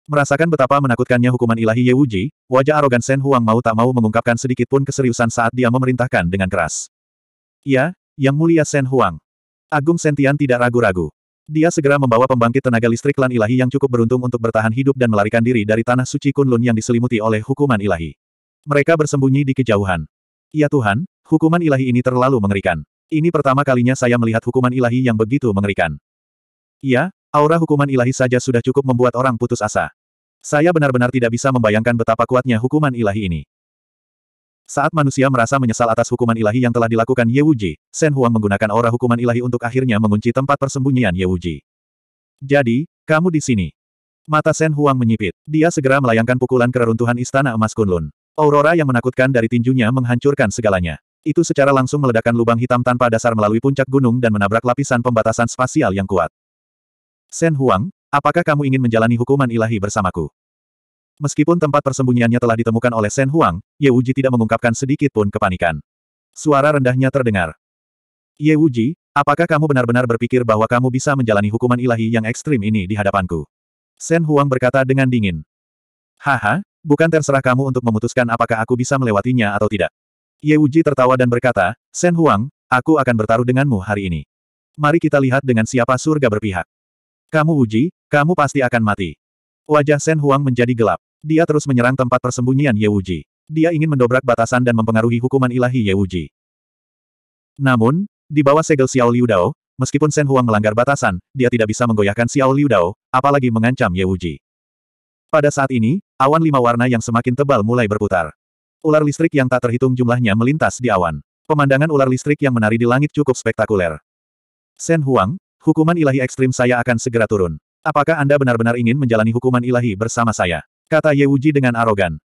Merasakan betapa menakutkannya hukuman ilahi Ye Wuji, wajah arogan Shen Huang mau tak mau mengungkapkan sedikit pun keseriusan saat dia memerintahkan dengan keras. Ya, Yang Mulia Shen Huang. Agung Sentian tidak ragu-ragu. Dia segera membawa pembangkit tenaga listrik lan ilahi yang cukup beruntung untuk bertahan hidup dan melarikan diri dari tanah suci Kunlun yang diselimuti oleh hukuman ilahi. Mereka bersembunyi di kejauhan. Ya Tuhan, hukuman ilahi ini terlalu mengerikan. Ini pertama kalinya saya melihat hukuman ilahi yang begitu mengerikan. Ya, Aura hukuman ilahi saja sudah cukup membuat orang putus asa. Saya benar-benar tidak bisa membayangkan betapa kuatnya hukuman ilahi ini. Saat manusia merasa menyesal atas hukuman ilahi yang telah dilakukan Ye Wuji, Shen Huang menggunakan aura hukuman ilahi untuk akhirnya mengunci tempat persembunyian Ye Wuji. Jadi, kamu di sini. Mata Shen Huang menyipit. Dia segera melayangkan pukulan keruntuhan Istana Emas Kunlun. Aurora yang menakutkan dari tinjunya menghancurkan segalanya. Itu secara langsung meledakkan lubang hitam tanpa dasar melalui puncak gunung dan menabrak lapisan pembatasan spasial yang kuat. Sen Huang, apakah kamu ingin menjalani hukuman ilahi bersamaku? Meskipun tempat persembunyiannya telah ditemukan oleh Sen Huang, Ye Wuji tidak mengungkapkan sedikit pun kepanikan. Suara rendahnya terdengar. Ye Wuji, apakah kamu benar-benar berpikir bahwa kamu bisa menjalani hukuman ilahi yang ekstrim ini di hadapanku? Sen Huang berkata dengan dingin. Haha, bukan terserah kamu untuk memutuskan apakah aku bisa melewatinya atau tidak. Ye Wuji tertawa dan berkata, Sen Huang, aku akan bertaruh denganmu hari ini. Mari kita lihat dengan siapa surga berpihak. Kamu uji, kamu pasti akan mati. Wajah Shen Huang menjadi gelap. Dia terus menyerang tempat persembunyian Ye Wuji. Dia ingin mendobrak batasan dan mempengaruhi hukuman ilahi Ye Wuji. Namun, di bawah segel Xiao Liu Dao, meskipun Shen Huang melanggar batasan, dia tidak bisa menggoyahkan Xiao Liu Dao, apalagi mengancam Ye Wuji. Pada saat ini, awan lima warna yang semakin tebal mulai berputar. Ular listrik yang tak terhitung jumlahnya melintas di awan. Pemandangan ular listrik yang menari di langit cukup spektakuler. Shen Huang, Hukuman ilahi ekstrim saya akan segera turun. Apakah Anda benar-benar ingin menjalani hukuman ilahi bersama saya? Kata Ye Wuji dengan arogan.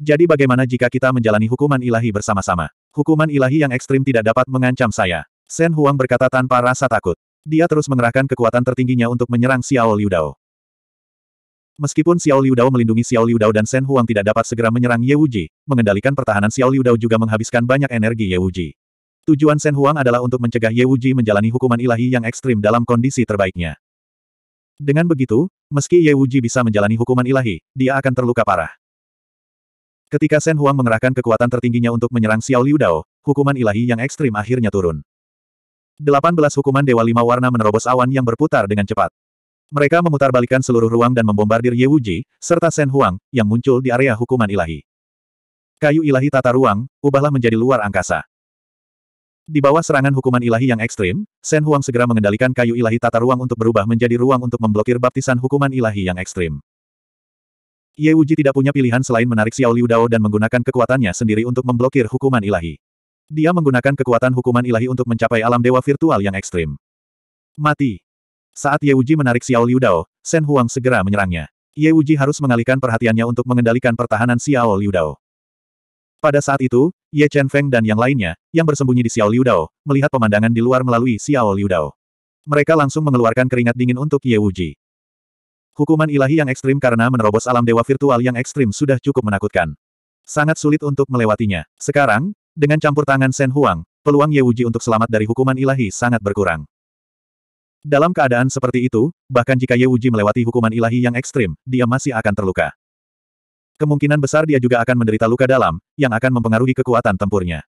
Jadi bagaimana jika kita menjalani hukuman ilahi bersama-sama? Hukuman ilahi yang ekstrim tidak dapat mengancam saya. Sen Huang berkata tanpa rasa takut. Dia terus mengerahkan kekuatan tertingginya untuk menyerang Xiao Liu Dao. Meskipun Xiao Liu Dao melindungi Xiao Liu Dao dan Sen Huang tidak dapat segera menyerang Ye Wuji, mengendalikan pertahanan Xiao Liu Dao juga menghabiskan banyak energi Ye Wuji. Tujuan Shen Huang adalah untuk mencegah Ye Wuji menjalani hukuman ilahi yang ekstrim dalam kondisi terbaiknya. Dengan begitu, meski Ye Wuji bisa menjalani hukuman ilahi, dia akan terluka parah. Ketika Shen Huang mengerahkan kekuatan tertingginya untuk menyerang Xiao Liu Dao, hukuman ilahi yang ekstrim akhirnya turun. 18 hukuman Dewa Lima Warna menerobos awan yang berputar dengan cepat. Mereka memutarbalikkan seluruh ruang dan membombardir Ye Wuji, serta Shen Huang, yang muncul di area hukuman ilahi. Kayu ilahi tata ruang, ubahlah menjadi luar angkasa. Di bawah serangan hukuman ilahi yang ekstrim, Shen Huang segera mengendalikan kayu ilahi tata ruang untuk berubah menjadi ruang untuk memblokir baptisan hukuman ilahi yang ekstrim. Ye Wuji tidak punya pilihan selain menarik Xiao Liu Dao dan menggunakan kekuatannya sendiri untuk memblokir hukuman ilahi. Dia menggunakan kekuatan hukuman ilahi untuk mencapai alam dewa virtual yang ekstrim. Mati. Saat Ye Wuji menarik Xiao Liu Dao, Shen Huang segera menyerangnya. Ye Wuji harus mengalihkan perhatiannya untuk mengendalikan pertahanan Xiao Liu Dao. Pada saat itu, Ye Chen Feng dan yang lainnya, yang bersembunyi di Xiao Liu Dao, melihat pemandangan di luar melalui Xiao Liu Dao. Mereka langsung mengeluarkan keringat dingin untuk Ye Wuji. Hukuman ilahi yang ekstrim karena menerobos alam dewa virtual yang ekstrim sudah cukup menakutkan. Sangat sulit untuk melewatinya. Sekarang, dengan campur tangan Shen Huang, peluang Ye Wuji untuk selamat dari hukuman ilahi sangat berkurang. Dalam keadaan seperti itu, bahkan jika Ye Wuji melewati hukuman ilahi yang ekstrim, dia masih akan terluka. Kemungkinan besar dia juga akan menderita luka dalam, yang akan mempengaruhi kekuatan tempurnya.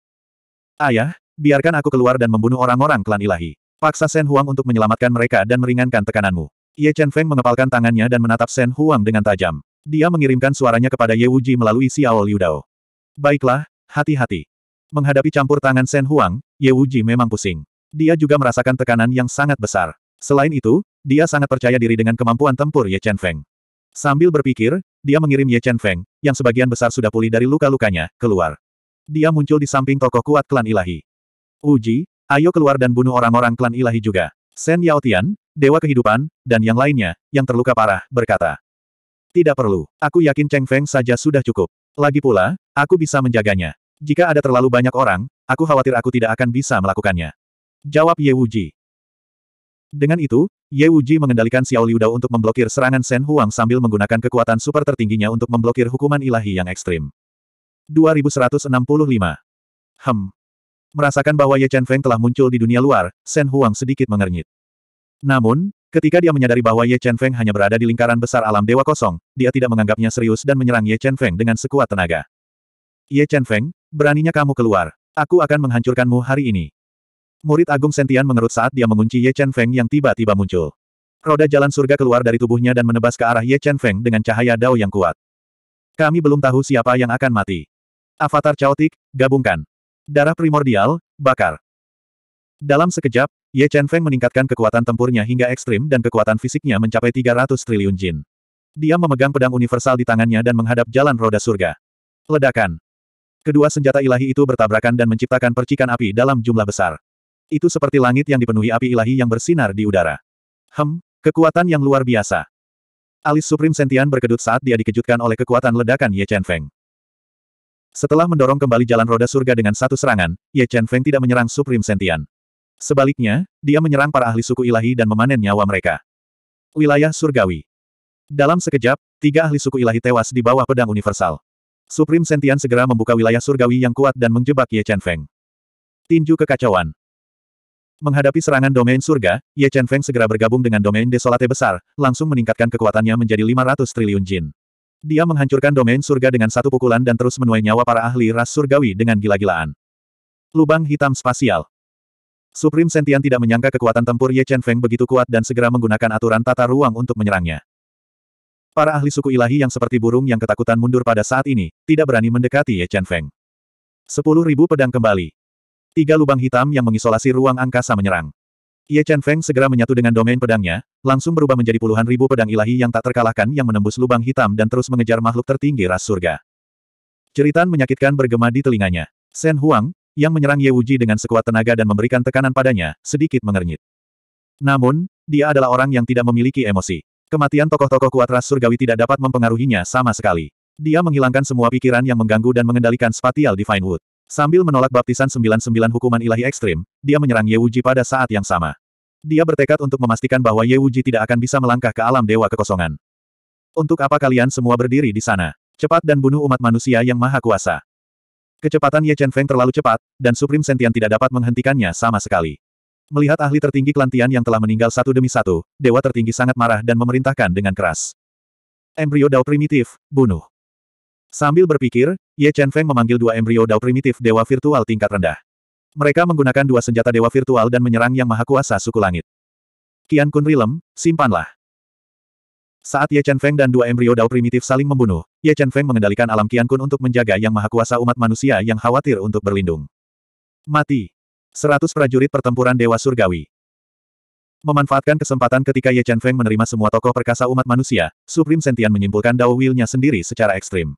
Ayah, biarkan aku keluar dan membunuh orang-orang klan ilahi. Paksa Shen Huang untuk menyelamatkan mereka dan meringankan tekananmu. Ye Chen Feng mengepalkan tangannya dan menatap Shen Huang dengan tajam. Dia mengirimkan suaranya kepada Ye Wuji melalui Xiao Liu Dao. Baiklah, hati-hati. Menghadapi campur tangan Shen Huang, Ye Wuji memang pusing. Dia juga merasakan tekanan yang sangat besar. Selain itu, dia sangat percaya diri dengan kemampuan tempur Ye Chen Feng. Sambil berpikir, dia mengirim Ye Chen Feng, yang sebagian besar sudah pulih dari luka-lukanya, keluar. Dia muncul di samping tokoh kuat klan ilahi. Uji, ayo keluar dan bunuh orang-orang klan ilahi juga. Sen Yao Tian, Dewa Kehidupan, dan yang lainnya, yang terluka parah, berkata. Tidak perlu, aku yakin Cheng Feng saja sudah cukup. Lagi pula, aku bisa menjaganya. Jika ada terlalu banyak orang, aku khawatir aku tidak akan bisa melakukannya. Jawab Ye Wuji. Dengan itu, Ye Wuji mengendalikan Xiao Liu Dao untuk memblokir serangan Shen Huang sambil menggunakan kekuatan super tertingginya untuk memblokir hukuman ilahi yang ekstrim. 2165. Hem. Merasakan bahwa Ye Chen Feng telah muncul di dunia luar, Shen Huang sedikit mengernyit. Namun, ketika dia menyadari bahwa Ye Chen Feng hanya berada di lingkaran besar alam dewa kosong, dia tidak menganggapnya serius dan menyerang Ye Chen Feng dengan sekuat tenaga. Ye Chen Feng, beraninya kamu keluar. Aku akan menghancurkanmu hari ini. Murid Agung Sentian mengerut saat dia mengunci Ye Chen Feng yang tiba-tiba muncul. Roda jalan surga keluar dari tubuhnya dan menebas ke arah Ye Chen Feng dengan cahaya dao yang kuat. Kami belum tahu siapa yang akan mati. Avatar Chaotik, gabungkan. Darah primordial, bakar. Dalam sekejap, Ye Chen Feng meningkatkan kekuatan tempurnya hingga ekstrim dan kekuatan fisiknya mencapai 300 triliun jin. Dia memegang pedang universal di tangannya dan menghadap jalan roda surga. Ledakan. Kedua senjata ilahi itu bertabrakan dan menciptakan percikan api dalam jumlah besar. Itu seperti langit yang dipenuhi api ilahi yang bersinar di udara. Hem, kekuatan yang luar biasa. Alis Supreme Sentian berkedut saat dia dikejutkan oleh kekuatan ledakan Ye Chen Feng. Setelah mendorong kembali jalan roda surga dengan satu serangan, Ye Chen Feng tidak menyerang Supreme Sentian. Sebaliknya, dia menyerang para ahli suku ilahi dan memanen nyawa mereka. Wilayah Surgawi Dalam sekejap, tiga ahli suku ilahi tewas di bawah pedang universal. Supreme Sentian segera membuka wilayah surgawi yang kuat dan menjebak Ye Chen Feng. Tinju kekacauan. Menghadapi serangan domain surga, Ye Chen Feng segera bergabung dengan domain desolate besar, langsung meningkatkan kekuatannya menjadi 500 triliun jin. Dia menghancurkan domain surga dengan satu pukulan dan terus menuai nyawa para ahli ras surgawi dengan gila-gilaan. Lubang hitam spasial. Supreme Sentian tidak menyangka kekuatan tempur Ye Chen Feng begitu kuat dan segera menggunakan aturan tata ruang untuk menyerangnya. Para ahli suku ilahi yang seperti burung yang ketakutan mundur pada saat ini, tidak berani mendekati Ye Chen Feng. 10.000 pedang kembali. Tiga lubang hitam yang mengisolasi ruang angkasa menyerang. Ye Chen Feng segera menyatu dengan domain pedangnya, langsung berubah menjadi puluhan ribu pedang ilahi yang tak terkalahkan yang menembus lubang hitam dan terus mengejar makhluk tertinggi ras surga. Ceritan menyakitkan bergema di telinganya. Shen Huang, yang menyerang Ye Wuji dengan sekuat tenaga dan memberikan tekanan padanya, sedikit mengernyit. Namun, dia adalah orang yang tidak memiliki emosi. Kematian tokoh-tokoh kuat ras surgawi tidak dapat mempengaruhinya sama sekali. Dia menghilangkan semua pikiran yang mengganggu dan mengendalikan spatial Divine Wood. Sambil menolak baptisan 99 hukuman ilahi ekstrim, dia menyerang Ye Wuji pada saat yang sama. Dia bertekad untuk memastikan bahwa Ye Wuji tidak akan bisa melangkah ke alam dewa kekosongan. Untuk apa kalian semua berdiri di sana? Cepat dan bunuh umat manusia yang maha kuasa. Kecepatan Ye Chen Feng terlalu cepat, dan Supreme Sentian tidak dapat menghentikannya sama sekali. Melihat ahli tertinggi Kelantian yang telah meninggal satu demi satu, dewa tertinggi sangat marah dan memerintahkan dengan keras. Embryo Dao primitif, bunuh. Sambil berpikir, Ye Chen Feng memanggil dua embrio dao primitif dewa virtual tingkat rendah. Mereka menggunakan dua senjata dewa virtual dan menyerang yang maha kuasa suku langit. Kian Kun Rilem, simpanlah. Saat Ye Chen Feng dan dua embrio dao primitif saling membunuh, Ye Chen Feng mengendalikan alam Kian Kun untuk menjaga yang maha kuasa umat manusia yang khawatir untuk berlindung. Mati. Seratus prajurit pertempuran Dewa Surgawi. Memanfaatkan kesempatan ketika Ye Chen Feng menerima semua tokoh perkasa umat manusia, Supreme Sentian menyimpulkan Dao will sendiri secara ekstrim.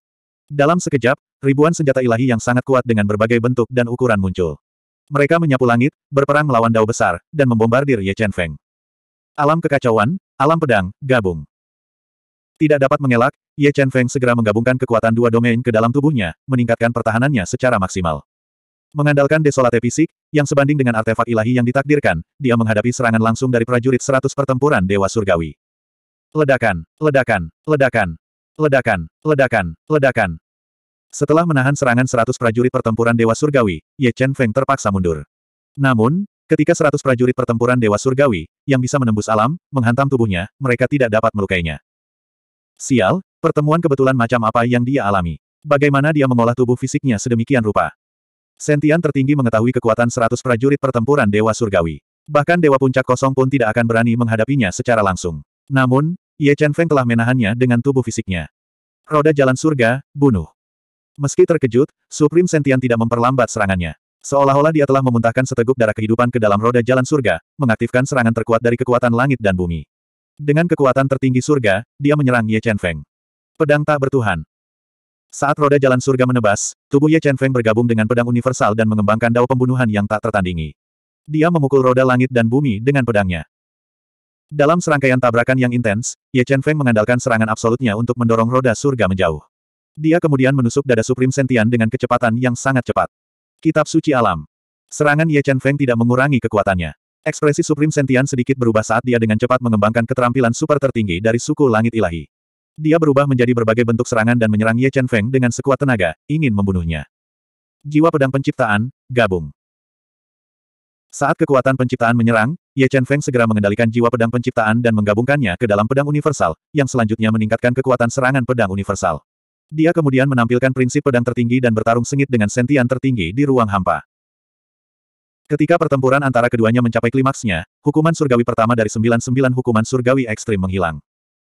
Dalam sekejap, ribuan senjata ilahi yang sangat kuat dengan berbagai bentuk dan ukuran muncul. Mereka menyapu langit, berperang melawan dao besar, dan membombardir Ye Chen Feng. Alam kekacauan, alam pedang, gabung. Tidak dapat mengelak, Ye Chen Feng segera menggabungkan kekuatan dua domain ke dalam tubuhnya, meningkatkan pertahanannya secara maksimal. Mengandalkan desolate fisik, yang sebanding dengan artefak ilahi yang ditakdirkan, dia menghadapi serangan langsung dari prajurit seratus pertempuran Dewa Surgawi. Ledakan, ledakan, ledakan. Ledakan, ledakan, ledakan. Setelah menahan serangan seratus prajurit pertempuran Dewa Surgawi, Ye Chen Feng terpaksa mundur. Namun, ketika seratus prajurit pertempuran Dewa Surgawi, yang bisa menembus alam, menghantam tubuhnya, mereka tidak dapat melukainya. Sial, pertemuan kebetulan macam apa yang dia alami. Bagaimana dia mengolah tubuh fisiknya sedemikian rupa. Sentian tertinggi mengetahui kekuatan seratus prajurit pertempuran Dewa Surgawi. Bahkan Dewa Puncak Kosong pun tidak akan berani menghadapinya secara langsung. Namun, Ye Chen Feng telah menahannya dengan tubuh fisiknya. Roda jalan surga, bunuh. Meski terkejut, Supreme Sentian tidak memperlambat serangannya. Seolah-olah dia telah memuntahkan seteguk darah kehidupan ke dalam roda jalan surga, mengaktifkan serangan terkuat dari kekuatan langit dan bumi. Dengan kekuatan tertinggi surga, dia menyerang Ye Chen Feng. Pedang tak bertuhan. Saat roda jalan surga menebas, tubuh Ye Chen Feng bergabung dengan pedang universal dan mengembangkan dao pembunuhan yang tak tertandingi. Dia memukul roda langit dan bumi dengan pedangnya. Dalam serangkaian tabrakan yang intens, Ye Chen Feng mengandalkan serangan absolutnya untuk mendorong roda surga menjauh. Dia kemudian menusuk dada Supreme Sentian dengan kecepatan yang sangat cepat. Kitab Suci Alam. Serangan Ye Chen Feng tidak mengurangi kekuatannya. Ekspresi Supreme Sentian sedikit berubah saat dia dengan cepat mengembangkan keterampilan super tertinggi dari suku Langit Ilahi. Dia berubah menjadi berbagai bentuk serangan dan menyerang Ye Chen Feng dengan sekuat tenaga, ingin membunuhnya. Jiwa pedang penciptaan, gabung. Saat kekuatan penciptaan menyerang, Ye Chen Feng segera mengendalikan jiwa pedang penciptaan dan menggabungkannya ke dalam pedang universal, yang selanjutnya meningkatkan kekuatan serangan pedang universal. Dia kemudian menampilkan prinsip pedang tertinggi dan bertarung sengit dengan sentian tertinggi di ruang hampa. Ketika pertempuran antara keduanya mencapai klimaksnya, hukuman surgawi pertama dari sembilan-sembilan hukuman surgawi ekstrim menghilang.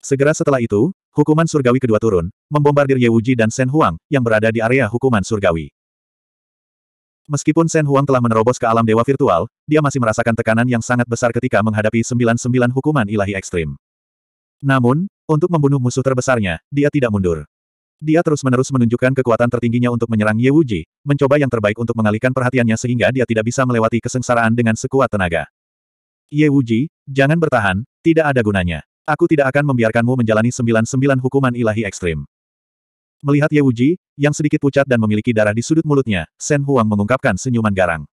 Segera setelah itu, hukuman surgawi kedua turun, membombardir Ye Wuji dan Shen Huang, yang berada di area hukuman surgawi. Meskipun Shen Huang telah menerobos ke alam dewa virtual, dia masih merasakan tekanan yang sangat besar ketika menghadapi sembilan-sembilan hukuman ilahi ekstrim. Namun, untuk membunuh musuh terbesarnya, dia tidak mundur. Dia terus-menerus menunjukkan kekuatan tertingginya untuk menyerang Ye Wuji, mencoba yang terbaik untuk mengalihkan perhatiannya sehingga dia tidak bisa melewati kesengsaraan dengan sekuat tenaga. Ye Wuji, jangan bertahan, tidak ada gunanya. Aku tidak akan membiarkanmu menjalani sembilan-sembilan hukuman ilahi ekstrim. Melihat Ye Wuji, yang sedikit pucat dan memiliki darah di sudut mulutnya, Shen Huang mengungkapkan senyuman garang.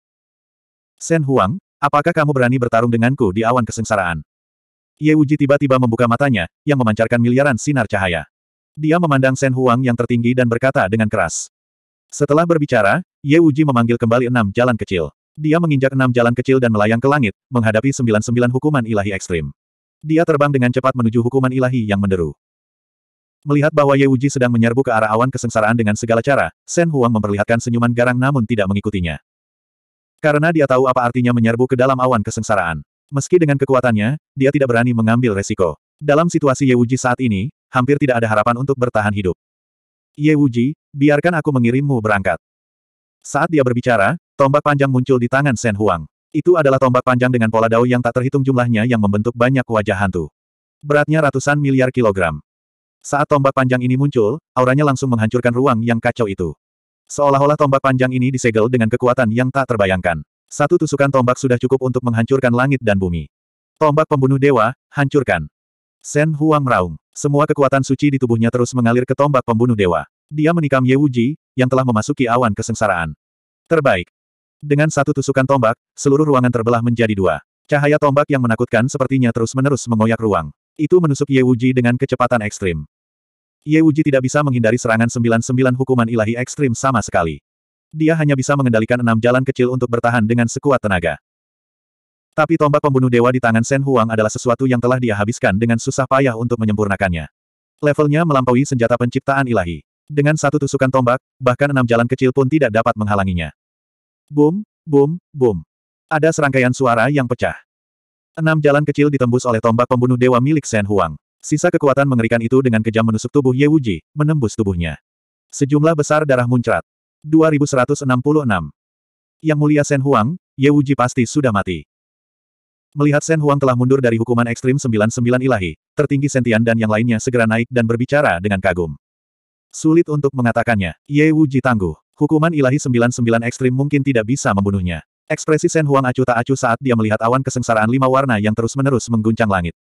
Shen Huang, apakah kamu berani bertarung denganku di awan kesengsaraan? Ye Wuji tiba-tiba membuka matanya, yang memancarkan miliaran sinar cahaya. Dia memandang Shen Huang yang tertinggi dan berkata dengan keras. Setelah berbicara, Ye Wuji memanggil kembali enam jalan kecil. Dia menginjak enam jalan kecil dan melayang ke langit, menghadapi sembilan-sembilan hukuman ilahi ekstrim. Dia terbang dengan cepat menuju hukuman ilahi yang menderu. Melihat bahwa Ye Wuji sedang menyerbu ke arah awan kesengsaraan dengan segala cara, Shen Huang memperlihatkan senyuman garang namun tidak mengikutinya. Karena dia tahu apa artinya menyerbu ke dalam awan kesengsaraan. Meski dengan kekuatannya, dia tidak berani mengambil resiko. Dalam situasi Ye Wuji saat ini, hampir tidak ada harapan untuk bertahan hidup. Ye Wuji, biarkan aku mengirimmu berangkat. Saat dia berbicara, tombak panjang muncul di tangan Shen Huang. Itu adalah tombak panjang dengan pola dao yang tak terhitung jumlahnya yang membentuk banyak wajah hantu. Beratnya ratusan miliar kilogram. Saat tombak panjang ini muncul, auranya langsung menghancurkan ruang yang kacau itu. Seolah-olah tombak panjang ini disegel dengan kekuatan yang tak terbayangkan. Satu tusukan tombak sudah cukup untuk menghancurkan langit dan bumi. Tombak pembunuh dewa, hancurkan. Sen Huang meraung. Semua kekuatan suci di tubuhnya terus mengalir ke tombak pembunuh dewa. Dia menikam Ye Wuji, yang telah memasuki awan kesengsaraan. Terbaik. Dengan satu tusukan tombak, seluruh ruangan terbelah menjadi dua. Cahaya tombak yang menakutkan sepertinya terus-menerus mengoyak ruang. Itu menusuk Ye Wuji dengan kecepatan ekstrim. Ye Wuji tidak bisa menghindari serangan 99 hukuman ilahi ekstrim sama sekali. Dia hanya bisa mengendalikan enam jalan kecil untuk bertahan dengan sekuat tenaga. Tapi tombak pembunuh dewa di tangan Shen Huang adalah sesuatu yang telah dia habiskan dengan susah payah untuk menyempurnakannya. Levelnya melampaui senjata penciptaan ilahi. Dengan satu tusukan tombak, bahkan enam jalan kecil pun tidak dapat menghalanginya. Boom, boom, boom. Ada serangkaian suara yang pecah. Enam jalan kecil ditembus oleh tombak pembunuh dewa milik Shen Huang. Sisa kekuatan mengerikan itu dengan kejam menusuk tubuh Ye Wuji, menembus tubuhnya. Sejumlah besar darah muncrat. 2166. Yang mulia Shen Huang, Ye Wuji pasti sudah mati. Melihat Shen Huang telah mundur dari hukuman ekstrim 99 ilahi, tertinggi Sentian dan yang lainnya segera naik dan berbicara dengan kagum. Sulit untuk mengatakannya, Ye Wuji tangguh. Hukuman ilahi 99 ekstrim mungkin tidak bisa membunuhnya. Ekspresi Shen Huang acuh tak acuh saat dia melihat awan kesengsaraan lima warna yang terus-menerus mengguncang langit.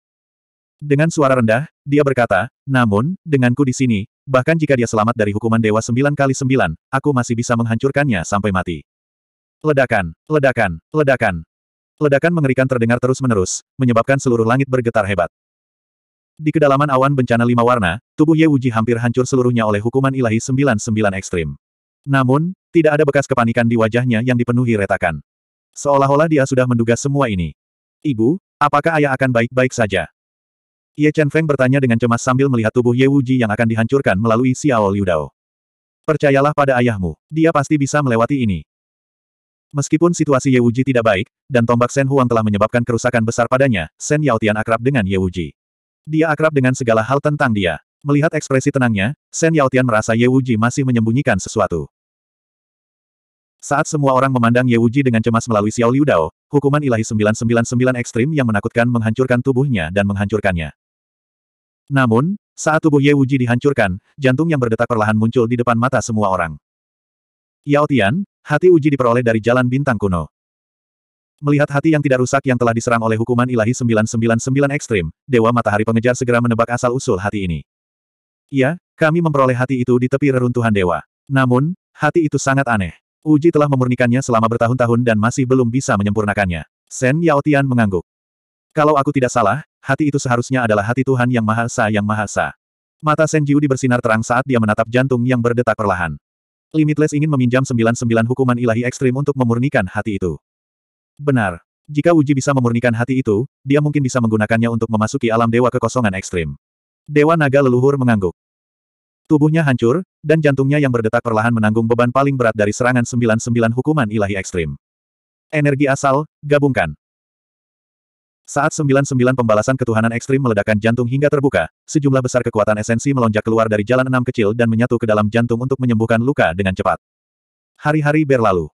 Dengan suara rendah, dia berkata, namun, denganku di sini, bahkan jika dia selamat dari hukuman dewa sembilan kali sembilan, aku masih bisa menghancurkannya sampai mati. Ledakan, ledakan, ledakan. Ledakan mengerikan terdengar terus-menerus, menyebabkan seluruh langit bergetar hebat. Di kedalaman awan bencana lima warna, tubuh Ye Wuji hampir hancur seluruhnya oleh hukuman ilahi sembilan-sembilan ekstrim. Namun, tidak ada bekas kepanikan di wajahnya yang dipenuhi retakan. Seolah-olah dia sudah menduga semua ini. Ibu, apakah ayah akan baik-baik saja? Ye Chen Feng bertanya dengan cemas sambil melihat tubuh Ye Wuji yang akan dihancurkan melalui Xiao Liu Dao. Percayalah pada ayahmu, dia pasti bisa melewati ini. Meskipun situasi Ye Wuji tidak baik, dan tombak Shen Huang telah menyebabkan kerusakan besar padanya, Shen Yao Tian akrab dengan Ye Wuji. Dia akrab dengan segala hal tentang dia. Melihat ekspresi tenangnya, Shen Yao Tian merasa Ye Wuji masih menyembunyikan sesuatu. Saat semua orang memandang Ye Wuji dengan cemas melalui Xiao Liu Dao, hukuman ilahi 999 ekstrim yang menakutkan menghancurkan tubuhnya dan menghancurkannya. Namun, saat tubuh Ye Wuji dihancurkan, jantung yang berdetak perlahan muncul di depan mata semua orang. Yao Tian, hati Uji diperoleh dari jalan bintang kuno. Melihat hati yang tidak rusak yang telah diserang oleh hukuman ilahi 999 ekstrim, Dewa Matahari Pengejar segera menebak asal-usul hati ini. Ya, kami memperoleh hati itu di tepi reruntuhan dewa. Namun, hati itu sangat aneh. Uji telah memurnikannya selama bertahun-tahun dan masih belum bisa menyempurnakannya. Shen Yaotian mengangguk. Kalau aku tidak salah, hati itu seharusnya adalah hati Tuhan Yang Maha Esa Yang Maha Esa. Mata Shen Jiudi bersinar terang saat dia menatap jantung yang berdetak perlahan. Limitless ingin meminjam sembilan sembilan hukuman ilahi ekstrim untuk memurnikan hati itu. Benar. Jika Uji bisa memurnikan hati itu, dia mungkin bisa menggunakannya untuk memasuki alam dewa kekosongan ekstrim. Dewa naga leluhur mengangguk. Tubuhnya hancur, dan jantungnya yang berdetak perlahan menanggung beban paling berat dari serangan 99 hukuman ilahi ekstrim. Energi asal, gabungkan. Saat 99 pembalasan ketuhanan ekstrim meledakkan jantung hingga terbuka, sejumlah besar kekuatan esensi melonjak keluar dari jalan enam kecil dan menyatu ke dalam jantung untuk menyembuhkan luka dengan cepat. Hari-hari berlalu.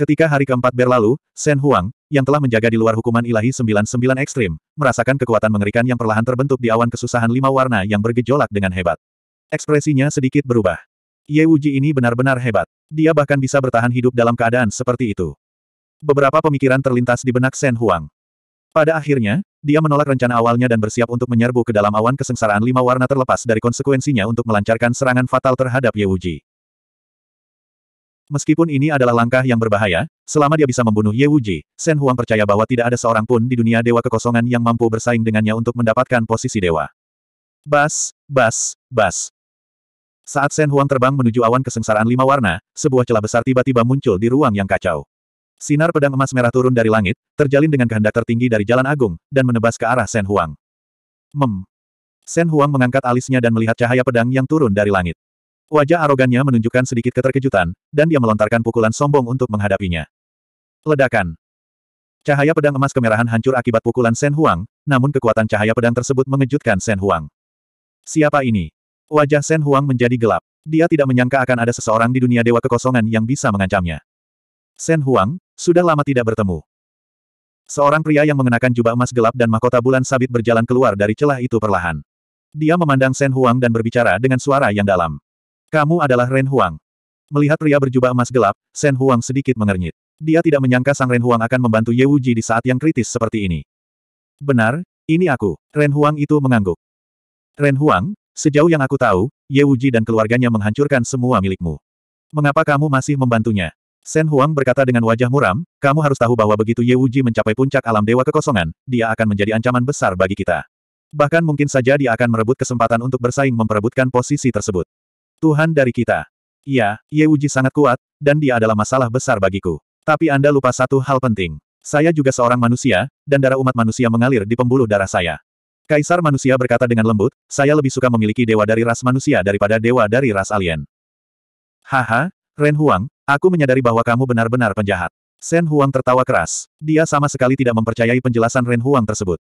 Ketika hari keempat berlalu, Shen Huang, yang telah menjaga di luar hukuman ilahi 99 ekstrim, merasakan kekuatan mengerikan yang perlahan terbentuk di awan kesusahan lima warna yang bergejolak dengan hebat. Ekspresinya sedikit berubah. Ye Wuji ini benar-benar hebat. Dia bahkan bisa bertahan hidup dalam keadaan seperti itu. Beberapa pemikiran terlintas di benak Shen Huang. Pada akhirnya, dia menolak rencana awalnya dan bersiap untuk menyerbu ke dalam awan kesengsaraan lima warna terlepas dari konsekuensinya untuk melancarkan serangan fatal terhadap Ye Wuji. Meskipun ini adalah langkah yang berbahaya, selama dia bisa membunuh Ye Wuji, Shen Huang percaya bahwa tidak ada seorang pun di dunia dewa kekosongan yang mampu bersaing dengannya untuk mendapatkan posisi dewa. Bas, bas, bas. Saat Shen Huang terbang menuju awan kesengsaraan lima warna, sebuah celah besar tiba-tiba muncul di ruang yang kacau. Sinar pedang emas merah turun dari langit, terjalin dengan kehendak tertinggi dari Jalan Agung, dan menebas ke arah Shen Huang. Mem. Shen Huang mengangkat alisnya dan melihat cahaya pedang yang turun dari langit. Wajah arogannya menunjukkan sedikit keterkejutan, dan dia melontarkan pukulan sombong untuk menghadapinya. Ledakan. Cahaya pedang emas kemerahan hancur akibat pukulan Sen Huang, namun kekuatan cahaya pedang tersebut mengejutkan Sen Huang. Siapa ini? Wajah Sen Huang menjadi gelap. Dia tidak menyangka akan ada seseorang di dunia dewa kekosongan yang bisa mengancamnya. Sen Huang, sudah lama tidak bertemu. Seorang pria yang mengenakan jubah emas gelap dan mahkota bulan sabit berjalan keluar dari celah itu perlahan. Dia memandang Sen Huang dan berbicara dengan suara yang dalam. Kamu adalah Ren Huang. Melihat pria berjubah emas gelap, Shen Huang sedikit mengernyit. Dia tidak menyangka Sang Ren Huang akan membantu Ye Wuji di saat yang kritis seperti ini. Benar, ini aku. Ren Huang itu mengangguk. Ren Huang, sejauh yang aku tahu, Ye Wuji dan keluarganya menghancurkan semua milikmu. Mengapa kamu masih membantunya? Shen Huang berkata dengan wajah muram, kamu harus tahu bahwa begitu Ye Wuji mencapai puncak alam dewa kekosongan, dia akan menjadi ancaman besar bagi kita. Bahkan mungkin saja dia akan merebut kesempatan untuk bersaing memperebutkan posisi tersebut. Tuhan dari kita. Ya, Ye Uji sangat kuat, dan dia adalah masalah besar bagiku. Tapi Anda lupa satu hal penting. Saya juga seorang manusia, dan darah umat manusia mengalir di pembuluh darah saya. Kaisar manusia berkata dengan lembut, saya lebih suka memiliki dewa dari ras manusia daripada dewa dari ras alien. Haha, Ren Huang, aku menyadari bahwa kamu benar-benar penjahat. Shen Huang tertawa keras. Dia sama sekali tidak mempercayai penjelasan Ren Huang tersebut.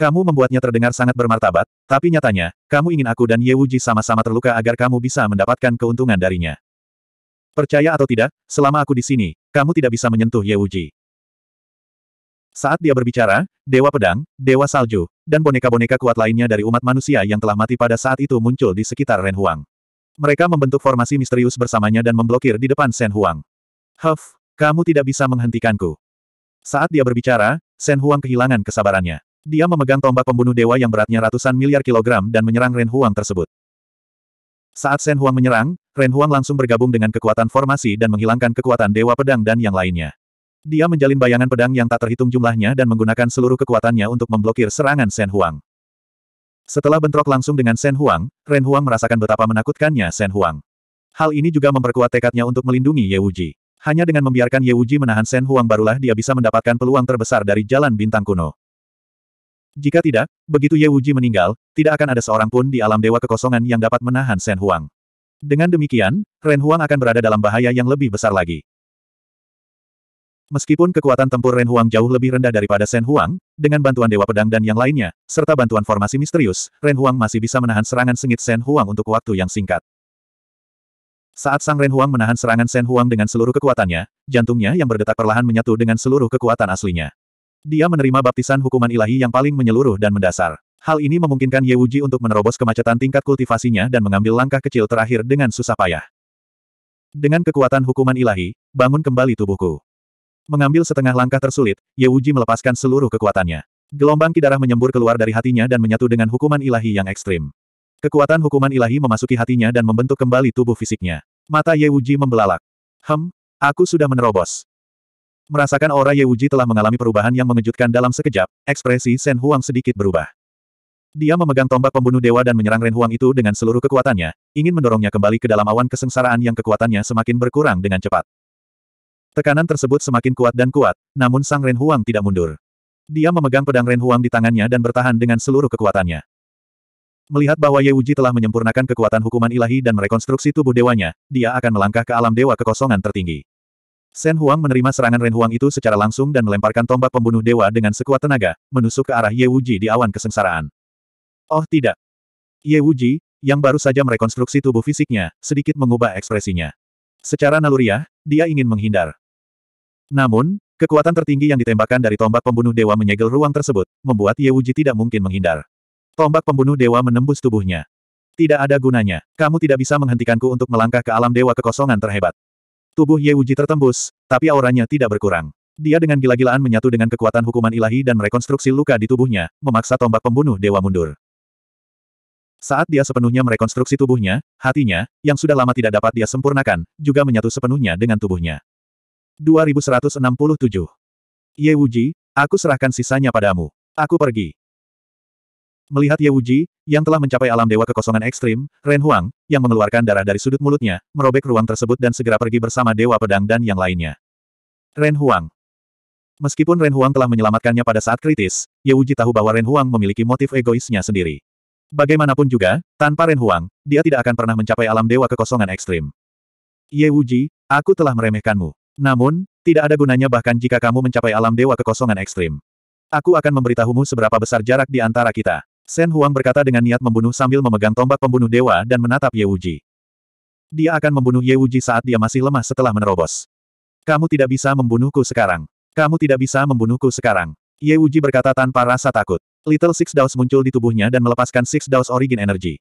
Kamu membuatnya terdengar sangat bermartabat, tapi nyatanya, kamu ingin aku dan Ye Wuji sama-sama terluka agar kamu bisa mendapatkan keuntungan darinya. Percaya atau tidak, selama aku di sini, kamu tidak bisa menyentuh Ye Wuji. Saat dia berbicara, Dewa Pedang, Dewa Salju, dan boneka-boneka kuat lainnya dari umat manusia yang telah mati pada saat itu muncul di sekitar Ren Huang. Mereka membentuk formasi misterius bersamanya dan memblokir di depan Shen Huang. Huff, kamu tidak bisa menghentikanku. Saat dia berbicara, Shen Huang kehilangan kesabarannya. Dia memegang tombak pembunuh dewa yang beratnya ratusan miliar kilogram dan menyerang Ren Huang tersebut. Saat Shen Huang menyerang, Ren Huang langsung bergabung dengan kekuatan formasi dan menghilangkan kekuatan dewa pedang dan yang lainnya. Dia menjalin bayangan pedang yang tak terhitung jumlahnya dan menggunakan seluruh kekuatannya untuk memblokir serangan Shen Huang. Setelah bentrok langsung dengan Shen Huang, Ren Huang merasakan betapa menakutkannya Shen Huang. Hal ini juga memperkuat tekadnya untuk melindungi Ye Wuji. Hanya dengan membiarkan Ye Wuji menahan Shen Huang barulah dia bisa mendapatkan peluang terbesar dari jalan bintang kuno. Jika tidak, begitu Ye Wuji meninggal, tidak akan ada seorang pun di alam dewa kekosongan yang dapat menahan Shen Huang. Dengan demikian, Ren Huang akan berada dalam bahaya yang lebih besar lagi. Meskipun kekuatan tempur Ren Huang jauh lebih rendah daripada Shen Huang, dengan bantuan Dewa Pedang dan yang lainnya, serta bantuan formasi misterius, Ren Huang masih bisa menahan serangan sengit Shen Huang untuk waktu yang singkat. Saat Sang Ren Huang menahan serangan Shen Huang dengan seluruh kekuatannya, jantungnya yang berdetak perlahan menyatu dengan seluruh kekuatan aslinya. Dia menerima baptisan hukuman ilahi yang paling menyeluruh dan mendasar. Hal ini memungkinkan Ye Wuji untuk menerobos kemacetan tingkat kultivasinya dan mengambil langkah kecil terakhir dengan susah payah. Dengan kekuatan hukuman ilahi, bangun kembali tubuhku. Mengambil setengah langkah tersulit, Ye Wuji melepaskan seluruh kekuatannya. Gelombang kidarah menyembur keluar dari hatinya dan menyatu dengan hukuman ilahi yang ekstrim. Kekuatan hukuman ilahi memasuki hatinya dan membentuk kembali tubuh fisiknya. Mata Ye Wuji membelalak. Hem, aku sudah menerobos. Merasakan aura Ye Wuji telah mengalami perubahan yang mengejutkan dalam sekejap, ekspresi Shen Huang sedikit berubah. Dia memegang tombak pembunuh dewa dan menyerang Ren Huang itu dengan seluruh kekuatannya, ingin mendorongnya kembali ke dalam awan kesengsaraan yang kekuatannya semakin berkurang dengan cepat. Tekanan tersebut semakin kuat dan kuat, namun sang Ren Huang tidak mundur. Dia memegang pedang Ren Huang di tangannya dan bertahan dengan seluruh kekuatannya. Melihat bahwa Ye Wuji telah menyempurnakan kekuatan hukuman ilahi dan merekonstruksi tubuh dewanya, dia akan melangkah ke alam dewa kekosongan tertinggi. Shen Huang menerima serangan Ren Huang itu secara langsung dan melemparkan tombak pembunuh dewa dengan sekuat tenaga, menusuk ke arah Ye Wuji di awan kesengsaraan. Oh tidak. Ye Wuji, yang baru saja merekonstruksi tubuh fisiknya, sedikit mengubah ekspresinya. Secara naluriah, dia ingin menghindar. Namun, kekuatan tertinggi yang ditembakkan dari tombak pembunuh dewa menyegel ruang tersebut, membuat Ye Wuji tidak mungkin menghindar. Tombak pembunuh dewa menembus tubuhnya. Tidak ada gunanya. Kamu tidak bisa menghentikanku untuk melangkah ke alam dewa kekosongan terhebat. Tubuh Ye Wuji tertembus, tapi auranya tidak berkurang. Dia dengan gila-gilaan menyatu dengan kekuatan hukuman ilahi dan merekonstruksi luka di tubuhnya, memaksa tombak pembunuh dewa mundur. Saat dia sepenuhnya merekonstruksi tubuhnya, hatinya, yang sudah lama tidak dapat dia sempurnakan, juga menyatu sepenuhnya dengan tubuhnya. 2167. Ye Wuji, aku serahkan sisanya padamu. Aku pergi. Melihat Ye Wuji, yang telah mencapai alam dewa kekosongan ekstrim, Ren Huang, yang mengeluarkan darah dari sudut mulutnya, merobek ruang tersebut dan segera pergi bersama dewa pedang dan yang lainnya. Ren Huang Meskipun Ren Huang telah menyelamatkannya pada saat kritis, Ye Wuji tahu bahwa Ren Huang memiliki motif egoisnya sendiri. Bagaimanapun juga, tanpa Ren Huang, dia tidak akan pernah mencapai alam dewa kekosongan ekstrim. Ye Wuji, aku telah meremehkanmu. Namun, tidak ada gunanya bahkan jika kamu mencapai alam dewa kekosongan ekstrim. Aku akan memberitahumu seberapa besar jarak di antara kita. Sen Huang berkata dengan niat membunuh sambil memegang tombak pembunuh dewa dan menatap Ye Wuji. Dia akan membunuh Ye Wuji saat dia masih lemah setelah menerobos. Kamu tidak bisa membunuhku sekarang. Kamu tidak bisa membunuhku sekarang. Ye Wuji berkata tanpa rasa takut. Little Six Daos muncul di tubuhnya dan melepaskan Six Daos Origin Energy.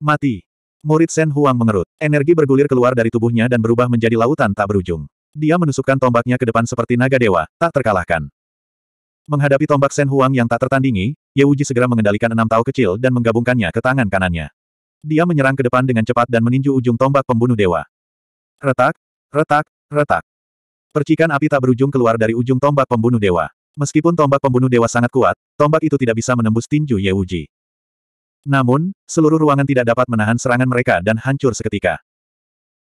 Mati. Murid Sen Huang mengerut. Energi bergulir keluar dari tubuhnya dan berubah menjadi lautan tak berujung. Dia menusukkan tombaknya ke depan seperti naga dewa, tak terkalahkan. Menghadapi tombak Sen Huang yang tak tertandingi, Ye Wuji segera mengendalikan enam tau kecil dan menggabungkannya ke tangan kanannya. Dia menyerang ke depan dengan cepat dan meninju ujung tombak pembunuh dewa. Retak, retak, retak. Percikan api tak berujung keluar dari ujung tombak pembunuh dewa. Meskipun tombak pembunuh dewa sangat kuat, tombak itu tidak bisa menembus tinju Ye Wuji. Namun, seluruh ruangan tidak dapat menahan serangan mereka dan hancur seketika.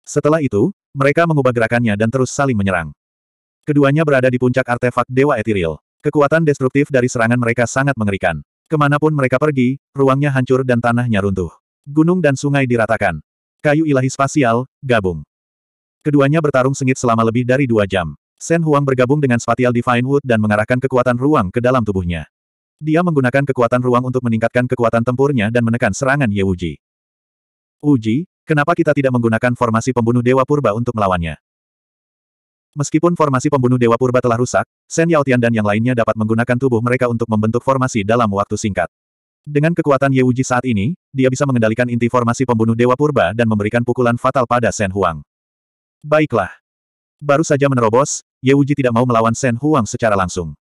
Setelah itu, mereka mengubah gerakannya dan terus saling menyerang. Keduanya berada di puncak artefak Dewa ethereal. Kekuatan destruktif dari serangan mereka sangat mengerikan. Kemanapun mereka pergi, ruangnya hancur dan tanahnya runtuh. Gunung dan sungai diratakan. Kayu ilahi spasial, gabung. Keduanya bertarung sengit selama lebih dari dua jam. Sen Huang bergabung dengan Spatial Divine Wood dan mengarahkan kekuatan ruang ke dalam tubuhnya. Dia menggunakan kekuatan ruang untuk meningkatkan kekuatan tempurnya dan menekan serangan Ye Wuji. Uji, kenapa kita tidak menggunakan formasi pembunuh Dewa Purba untuk melawannya? Meskipun formasi pembunuh Dewa Purba telah rusak, Shen Yaotian dan yang lainnya dapat menggunakan tubuh mereka untuk membentuk formasi dalam waktu singkat. Dengan kekuatan Ye Wuji saat ini, dia bisa mengendalikan inti formasi pembunuh Dewa Purba dan memberikan pukulan fatal pada Shen Huang. Baiklah. Baru saja menerobos, Ye Wuji tidak mau melawan Shen Huang secara langsung.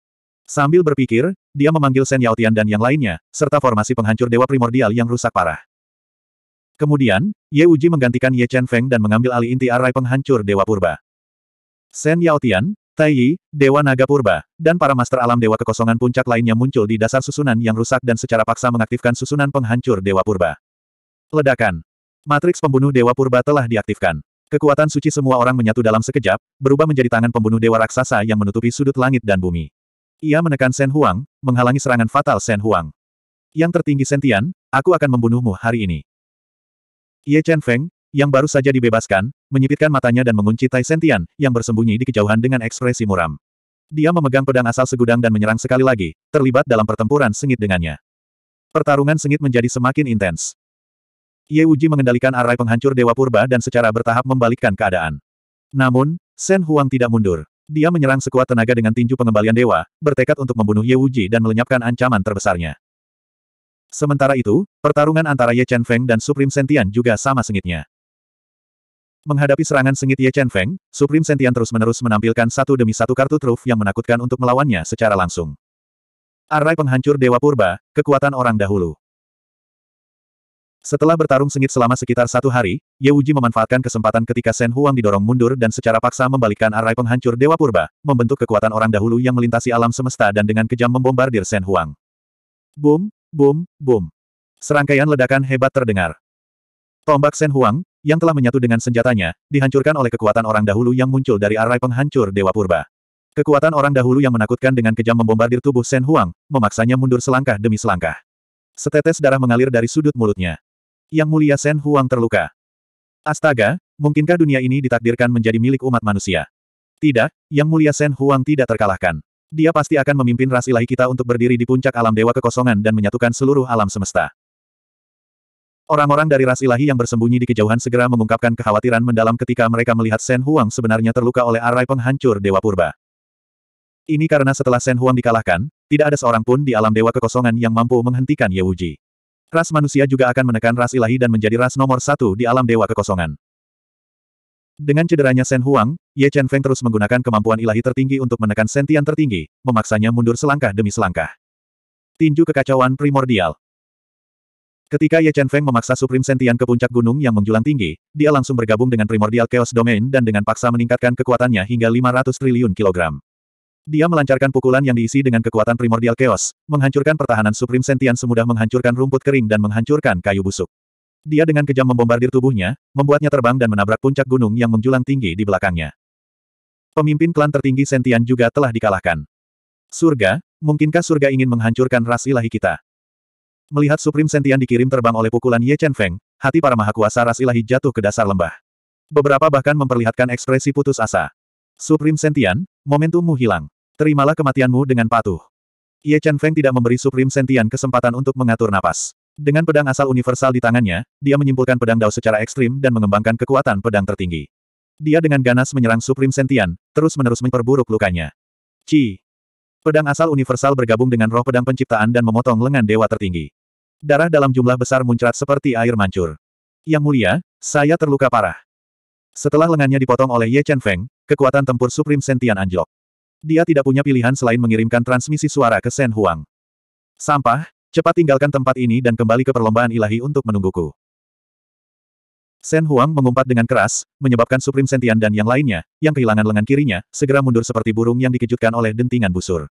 Sambil berpikir, dia memanggil Shen Yaotian dan yang lainnya, serta formasi penghancur Dewa Primordial yang rusak parah. Kemudian, Ye Uji menggantikan Ye Chen Feng dan mengambil alih inti arai penghancur Dewa Purba. Shen Yaotian, Tai Yi, Dewa Naga Purba, dan para Master Alam Dewa Kekosongan Puncak lainnya muncul di dasar susunan yang rusak dan secara paksa mengaktifkan susunan penghancur Dewa Purba. Ledakan. Matriks pembunuh Dewa Purba telah diaktifkan. Kekuatan suci semua orang menyatu dalam sekejap, berubah menjadi tangan pembunuh dewa raksasa yang menutupi sudut langit dan bumi. Ia menekan Shen Huang, menghalangi serangan fatal Shen Huang. Yang tertinggi Sentian, aku akan membunuhmu hari ini. Ye Chen Feng, yang baru saja dibebaskan, menyipitkan matanya dan mengunci Tai Sentian, yang bersembunyi di kejauhan dengan ekspresi muram. Dia memegang pedang asal segudang dan menyerang sekali lagi, terlibat dalam pertempuran sengit dengannya. Pertarungan sengit menjadi semakin intens. Ye Wuji mengendalikan arai penghancur Dewa Purba dan secara bertahap membalikkan keadaan. Namun, Shen Huang tidak mundur. Dia menyerang sekuat tenaga dengan tinju pengembalian dewa, bertekad untuk membunuh Ye Wuji dan melenyapkan ancaman terbesarnya. Sementara itu, pertarungan antara Ye Chen Feng dan Supreme Sentian juga sama sengitnya. Menghadapi serangan sengit Ye Chen Feng, Supreme Sentian terus-menerus menampilkan satu demi satu kartu truf yang menakutkan untuk melawannya secara langsung. Arai penghancur Dewa Purba, kekuatan orang dahulu. Setelah bertarung sengit selama sekitar satu hari, Ye Wuji memanfaatkan kesempatan ketika Shen Huang didorong mundur dan secara paksa membalikkan arai penghancur Dewa Purba, membentuk kekuatan orang dahulu yang melintasi alam semesta dan dengan kejam membombardir Shen Huang. Boom, boom, boom. Serangkaian ledakan hebat terdengar. Tombak Shen Huang, yang telah menyatu dengan senjatanya, dihancurkan oleh kekuatan orang dahulu yang muncul dari arai penghancur Dewa Purba. Kekuatan orang dahulu yang menakutkan dengan kejam membombardir tubuh Shen Huang, memaksanya mundur selangkah demi selangkah. Setetes darah mengalir dari sudut mulutnya. Yang mulia Shen Huang terluka. Astaga, mungkinkah dunia ini ditakdirkan menjadi milik umat manusia? Tidak, Yang mulia Shen Huang tidak terkalahkan. Dia pasti akan memimpin ras ilahi kita untuk berdiri di puncak alam dewa kekosongan dan menyatukan seluruh alam semesta. Orang-orang dari ras ilahi yang bersembunyi di kejauhan segera mengungkapkan kekhawatiran mendalam ketika mereka melihat Shen Huang sebenarnya terluka oleh arai penghancur Dewa Purba. Ini karena setelah Shen Huang dikalahkan, tidak ada seorang pun di alam Dewa Kekosongan yang mampu menghentikan Ye Wuji. Ras manusia juga akan menekan ras ilahi dan menjadi ras nomor satu di alam dewa kekosongan. Dengan cederanya Shen Huang, Ye Chen Feng terus menggunakan kemampuan ilahi tertinggi untuk menekan sentian tertinggi, memaksanya mundur selangkah demi selangkah. Tinju kekacauan primordial. Ketika Ye Chen Feng memaksa Supreme Sentian ke puncak gunung yang menjulang tinggi, dia langsung bergabung dengan Primordial Chaos Domain dan dengan paksa meningkatkan kekuatannya hingga 500 triliun kilogram. Dia melancarkan pukulan yang diisi dengan kekuatan Primordial Chaos, menghancurkan pertahanan Supreme Sentian semudah menghancurkan rumput kering dan menghancurkan kayu busuk. Dia dengan kejam membombardir tubuhnya, membuatnya terbang dan menabrak puncak gunung yang menjulang tinggi di belakangnya. Pemimpin klan tertinggi Sentian juga telah dikalahkan. Surga, mungkinkah surga ingin menghancurkan ras ilahi kita? Melihat Supreme Sentian dikirim terbang oleh pukulan Ye Chen Feng, hati para mahakuasa ras ilahi jatuh ke dasar lembah. Beberapa bahkan memperlihatkan ekspresi putus asa. Supreme Sentian, momentummu hilang. Terimalah kematianmu dengan patuh. Ye Chen Feng tidak memberi Supreme Sentian kesempatan untuk mengatur napas. Dengan pedang asal universal di tangannya, dia menyimpulkan pedang Dao secara ekstrim dan mengembangkan kekuatan pedang tertinggi. Dia dengan ganas menyerang Supreme Sentian, terus-menerus memperburuk lukanya. Ci. Pedang asal universal bergabung dengan roh pedang penciptaan dan memotong lengan dewa tertinggi. Darah dalam jumlah besar muncrat seperti air mancur. Yang mulia, saya terluka parah. Setelah lengannya dipotong oleh Ye Chen Feng, kekuatan tempur Supreme Sentian anjlok. Dia tidak punya pilihan selain mengirimkan transmisi suara ke Shen Huang. Sampah, cepat tinggalkan tempat ini dan kembali ke perlombaan ilahi untuk menungguku. Shen Huang mengumpat dengan keras, menyebabkan Supreme Sentian dan yang lainnya, yang kehilangan lengan kirinya, segera mundur seperti burung yang dikejutkan oleh dentingan busur.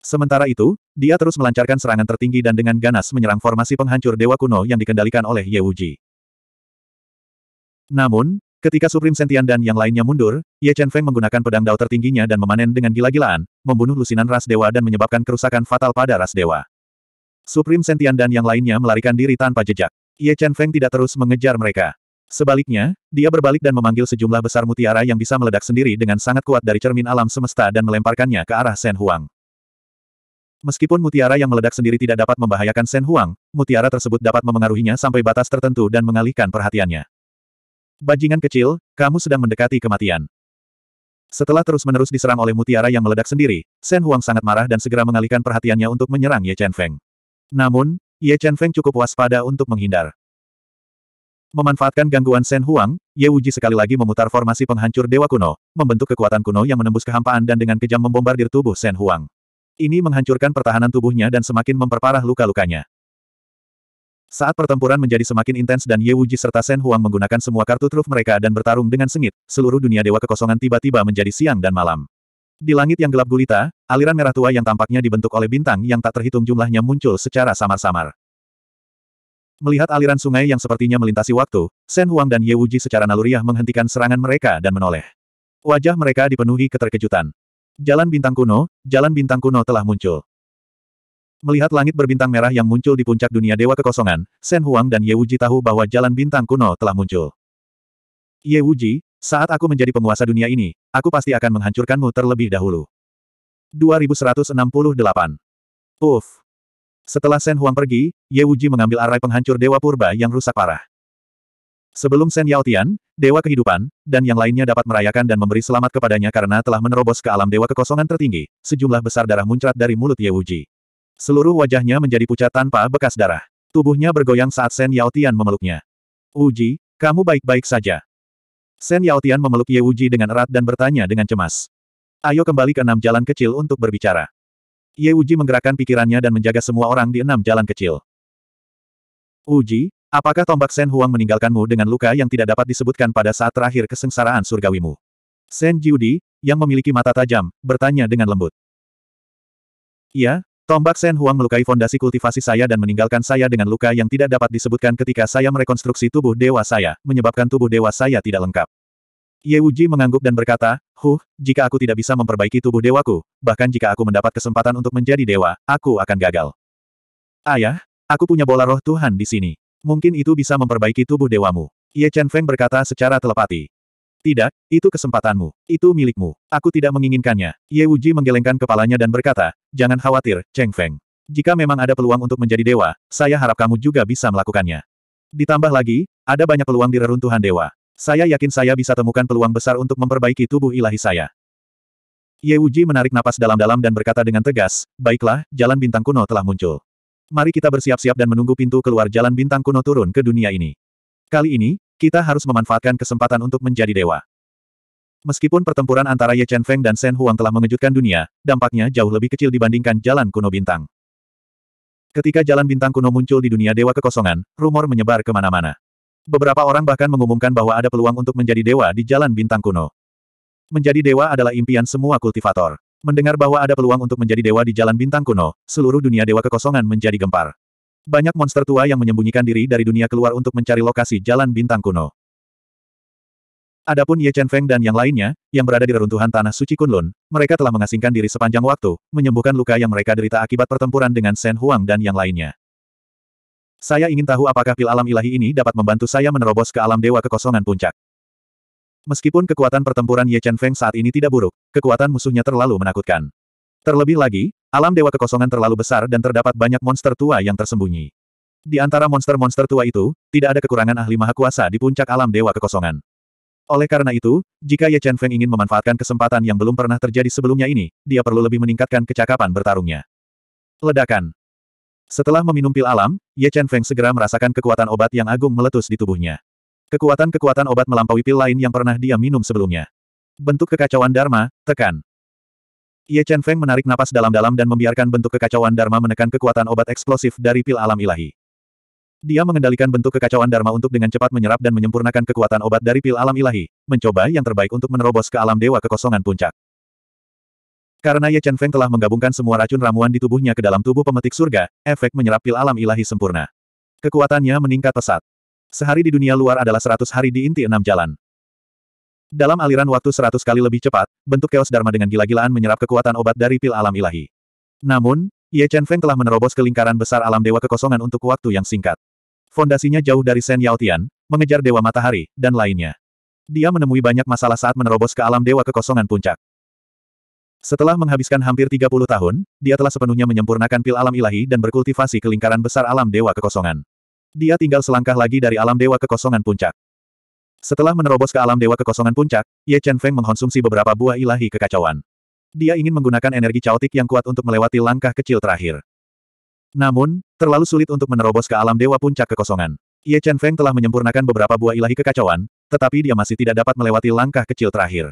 Sementara itu, dia terus melancarkan serangan tertinggi dan dengan ganas menyerang formasi penghancur dewa kuno yang dikendalikan oleh Ye Wuji. Namun, ketika Supreme Sentian dan yang lainnya mundur, Ye Chen Feng menggunakan pedang dao tertingginya dan memanen dengan gila-gilaan, membunuh lusinan ras dewa dan menyebabkan kerusakan fatal pada ras dewa. Supreme Sentian dan yang lainnya melarikan diri tanpa jejak. Ye Chen Feng tidak terus mengejar mereka. Sebaliknya, dia berbalik dan memanggil sejumlah besar mutiara yang bisa meledak sendiri dengan sangat kuat dari cermin alam semesta dan melemparkannya ke arah Shen Huang. Meskipun mutiara yang meledak sendiri tidak dapat membahayakan Shen Huang, mutiara tersebut dapat memengaruhinya sampai batas tertentu dan mengalihkan perhatiannya. Bajingan kecil, kamu sedang mendekati kematian. Setelah terus-menerus diserang oleh mutiara yang meledak sendiri, Shen Huang sangat marah dan segera mengalihkan perhatiannya untuk menyerang Ye Chen Feng. Namun, Ye Chen Feng cukup waspada untuk menghindar. Memanfaatkan gangguan Shen Huang, Ye Wuji sekali lagi memutar formasi penghancur dewa kuno, membentuk kekuatan kuno yang menembus kehampaan dan dengan kejam membombardir tubuh Shen Huang. Ini menghancurkan pertahanan tubuhnya dan semakin memperparah luka-lukanya. Saat pertempuran menjadi semakin intens dan Ye Wuji serta Shen Huang menggunakan semua kartu truf mereka dan bertarung dengan sengit, seluruh dunia dewa kekosongan tiba-tiba menjadi siang dan malam. Di langit yang gelap gulita, aliran merah tua yang tampaknya dibentuk oleh bintang yang tak terhitung jumlahnya muncul secara samar-samar. Melihat aliran sungai yang sepertinya melintasi waktu, Shen Huang dan Ye Wuji secara naluriah menghentikan serangan mereka dan menoleh. Wajah mereka dipenuhi keterkejutan. Jalan bintang kuno, jalan bintang kuno telah muncul. Melihat langit berbintang merah yang muncul di puncak dunia dewa kekosongan, Shen Huang dan Ye Wuji tahu bahwa jalan bintang kuno telah muncul. Ye Wuji, saat aku menjadi penguasa dunia ini, aku pasti akan menghancurkanmu terlebih dahulu. 2168. Uff. Setelah Shen Huang pergi, Ye Wuji mengambil arai penghancur Dewa Purba yang rusak parah. Sebelum Shen Yaotian, Dewa Kehidupan, dan yang lainnya dapat merayakan dan memberi selamat kepadanya karena telah menerobos ke alam Dewa Kekosongan tertinggi, sejumlah besar darah muncrat dari mulut Ye Wuji. Seluruh wajahnya menjadi pucat tanpa bekas darah. Tubuhnya bergoyang saat Shen Yaotian memeluknya. Wuji, kamu baik-baik saja. Shen Yaotian memeluk Ye Wuji dengan erat dan bertanya dengan cemas. Ayo kembali ke enam jalan kecil untuk berbicara. Ye Wuji menggerakkan pikirannya dan menjaga semua orang di enam jalan kecil. Uji, Apakah tombak Shen Huang meninggalkanmu dengan luka yang tidak dapat disebutkan pada saat terakhir kesengsaraan surgawimu? Shen Jiudi, yang memiliki mata tajam, bertanya dengan lembut. Ya, tombak Shen Huang melukai fondasi kultivasi saya dan meninggalkan saya dengan luka yang tidak dapat disebutkan ketika saya merekonstruksi tubuh dewa saya, menyebabkan tubuh dewa saya tidak lengkap. Ye Wuji mengangguk dan berkata, Huh, jika aku tidak bisa memperbaiki tubuh dewaku, bahkan jika aku mendapat kesempatan untuk menjadi dewa, aku akan gagal. Ayah, aku punya bola roh Tuhan di sini. Mungkin itu bisa memperbaiki tubuh dewamu. Ye Chen Feng berkata secara telepati. Tidak, itu kesempatanmu. Itu milikmu. Aku tidak menginginkannya. Ye Wuji menggelengkan kepalanya dan berkata, Jangan khawatir, Cheng Feng. Jika memang ada peluang untuk menjadi dewa, saya harap kamu juga bisa melakukannya. Ditambah lagi, ada banyak peluang di reruntuhan dewa. Saya yakin saya bisa temukan peluang besar untuk memperbaiki tubuh ilahi saya. Ye Wuji menarik napas dalam-dalam dan berkata dengan tegas, Baiklah, jalan bintang kuno telah muncul. Mari kita bersiap-siap dan menunggu pintu keluar jalan bintang kuno turun ke dunia ini. Kali ini, kita harus memanfaatkan kesempatan untuk menjadi dewa. Meskipun pertempuran antara Ye Chen Feng dan Shen Huang telah mengejutkan dunia, dampaknya jauh lebih kecil dibandingkan jalan kuno bintang. Ketika jalan bintang kuno muncul di dunia dewa kekosongan, rumor menyebar kemana-mana. Beberapa orang bahkan mengumumkan bahwa ada peluang untuk menjadi dewa di jalan bintang kuno. Menjadi dewa adalah impian semua kultivator. Mendengar bahwa ada peluang untuk menjadi dewa di Jalan Bintang Kuno, seluruh dunia dewa kekosongan menjadi gempar. Banyak monster tua yang menyembunyikan diri dari dunia keluar untuk mencari lokasi Jalan Bintang Kuno. Adapun Ye Chen Feng dan yang lainnya, yang berada di reruntuhan Tanah Suci Kunlun, mereka telah mengasingkan diri sepanjang waktu, menyembuhkan luka yang mereka derita akibat pertempuran dengan Shen Huang dan yang lainnya. Saya ingin tahu apakah pil alam ilahi ini dapat membantu saya menerobos ke alam dewa kekosongan puncak. Meskipun kekuatan pertempuran Ye Chen Feng saat ini tidak buruk, kekuatan musuhnya terlalu menakutkan. Terlebih lagi, alam dewa kekosongan terlalu besar dan terdapat banyak monster tua yang tersembunyi. Di antara monster-monster tua itu, tidak ada kekurangan ahli maha kuasa di puncak alam dewa kekosongan. Oleh karena itu, jika Ye Chen Feng ingin memanfaatkan kesempatan yang belum pernah terjadi sebelumnya ini, dia perlu lebih meningkatkan kecakapan bertarungnya. Ledakan, setelah meminum pil alam, Ye Chen Feng segera merasakan kekuatan obat yang agung meletus di tubuhnya. Kekuatan-kekuatan obat melampaui pil lain yang pernah dia minum sebelumnya. Bentuk kekacauan Dharma, tekan. Ye Chen Feng menarik napas dalam-dalam dan membiarkan bentuk kekacauan Dharma menekan kekuatan obat eksplosif dari pil alam ilahi. Dia mengendalikan bentuk kekacauan Dharma untuk dengan cepat menyerap dan menyempurnakan kekuatan obat dari pil alam ilahi, mencoba yang terbaik untuk menerobos ke alam dewa kekosongan puncak. Karena Ye Chen Feng telah menggabungkan semua racun ramuan di tubuhnya ke dalam tubuh pemetik surga, efek menyerap pil alam ilahi sempurna. Kekuatannya meningkat pesat. Sehari di dunia luar adalah seratus hari di inti enam jalan. Dalam aliran waktu seratus kali lebih cepat, bentuk keos Dharma dengan gila-gilaan menyerap kekuatan obat dari pil alam ilahi. Namun, Ye Chen Feng telah menerobos ke lingkaran besar alam dewa kekosongan untuk waktu yang singkat. Fondasinya jauh dari Shen Yao Tian, mengejar dewa matahari, dan lainnya. Dia menemui banyak masalah saat menerobos ke alam dewa kekosongan puncak. Setelah menghabiskan hampir 30 tahun, dia telah sepenuhnya menyempurnakan pil alam ilahi dan berkultivasi ke lingkaran besar alam dewa kekosongan. Dia tinggal selangkah lagi dari alam dewa kekosongan puncak. Setelah menerobos ke alam dewa kekosongan puncak, Ye Chen Feng mengkonsumsi beberapa buah ilahi kekacauan. Dia ingin menggunakan energi caotik yang kuat untuk melewati langkah kecil terakhir. Namun, terlalu sulit untuk menerobos ke alam dewa puncak kekosongan. Ye Chen Feng telah menyempurnakan beberapa buah ilahi kekacauan, tetapi dia masih tidak dapat melewati langkah kecil terakhir.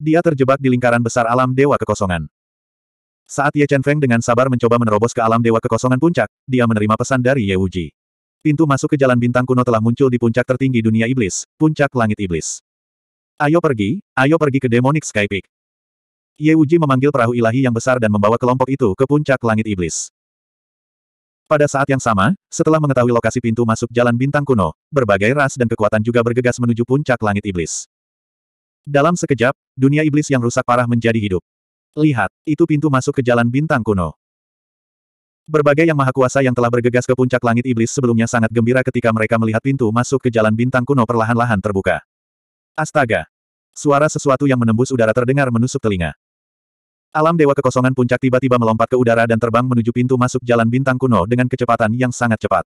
Dia terjebak di lingkaran besar alam dewa kekosongan. Saat Ye Chen Feng dengan sabar mencoba menerobos ke alam dewa kekosongan puncak, dia menerima pesan dari Ye Wuji. Pintu masuk ke jalan bintang kuno telah muncul di puncak tertinggi dunia iblis, puncak langit iblis. Ayo pergi, ayo pergi ke Demonic Sky Peak. Ye Wuji memanggil perahu ilahi yang besar dan membawa kelompok itu ke puncak langit iblis. Pada saat yang sama, setelah mengetahui lokasi pintu masuk jalan bintang kuno, berbagai ras dan kekuatan juga bergegas menuju puncak langit iblis. Dalam sekejap, dunia iblis yang rusak parah menjadi hidup. Lihat, itu pintu masuk ke jalan bintang kuno. Berbagai yang maha kuasa yang telah bergegas ke puncak langit iblis sebelumnya sangat gembira ketika mereka melihat pintu masuk ke jalan bintang kuno perlahan-lahan terbuka. Astaga! Suara sesuatu yang menembus udara terdengar menusuk telinga. Alam dewa kekosongan puncak tiba-tiba melompat ke udara dan terbang menuju pintu masuk jalan bintang kuno dengan kecepatan yang sangat cepat.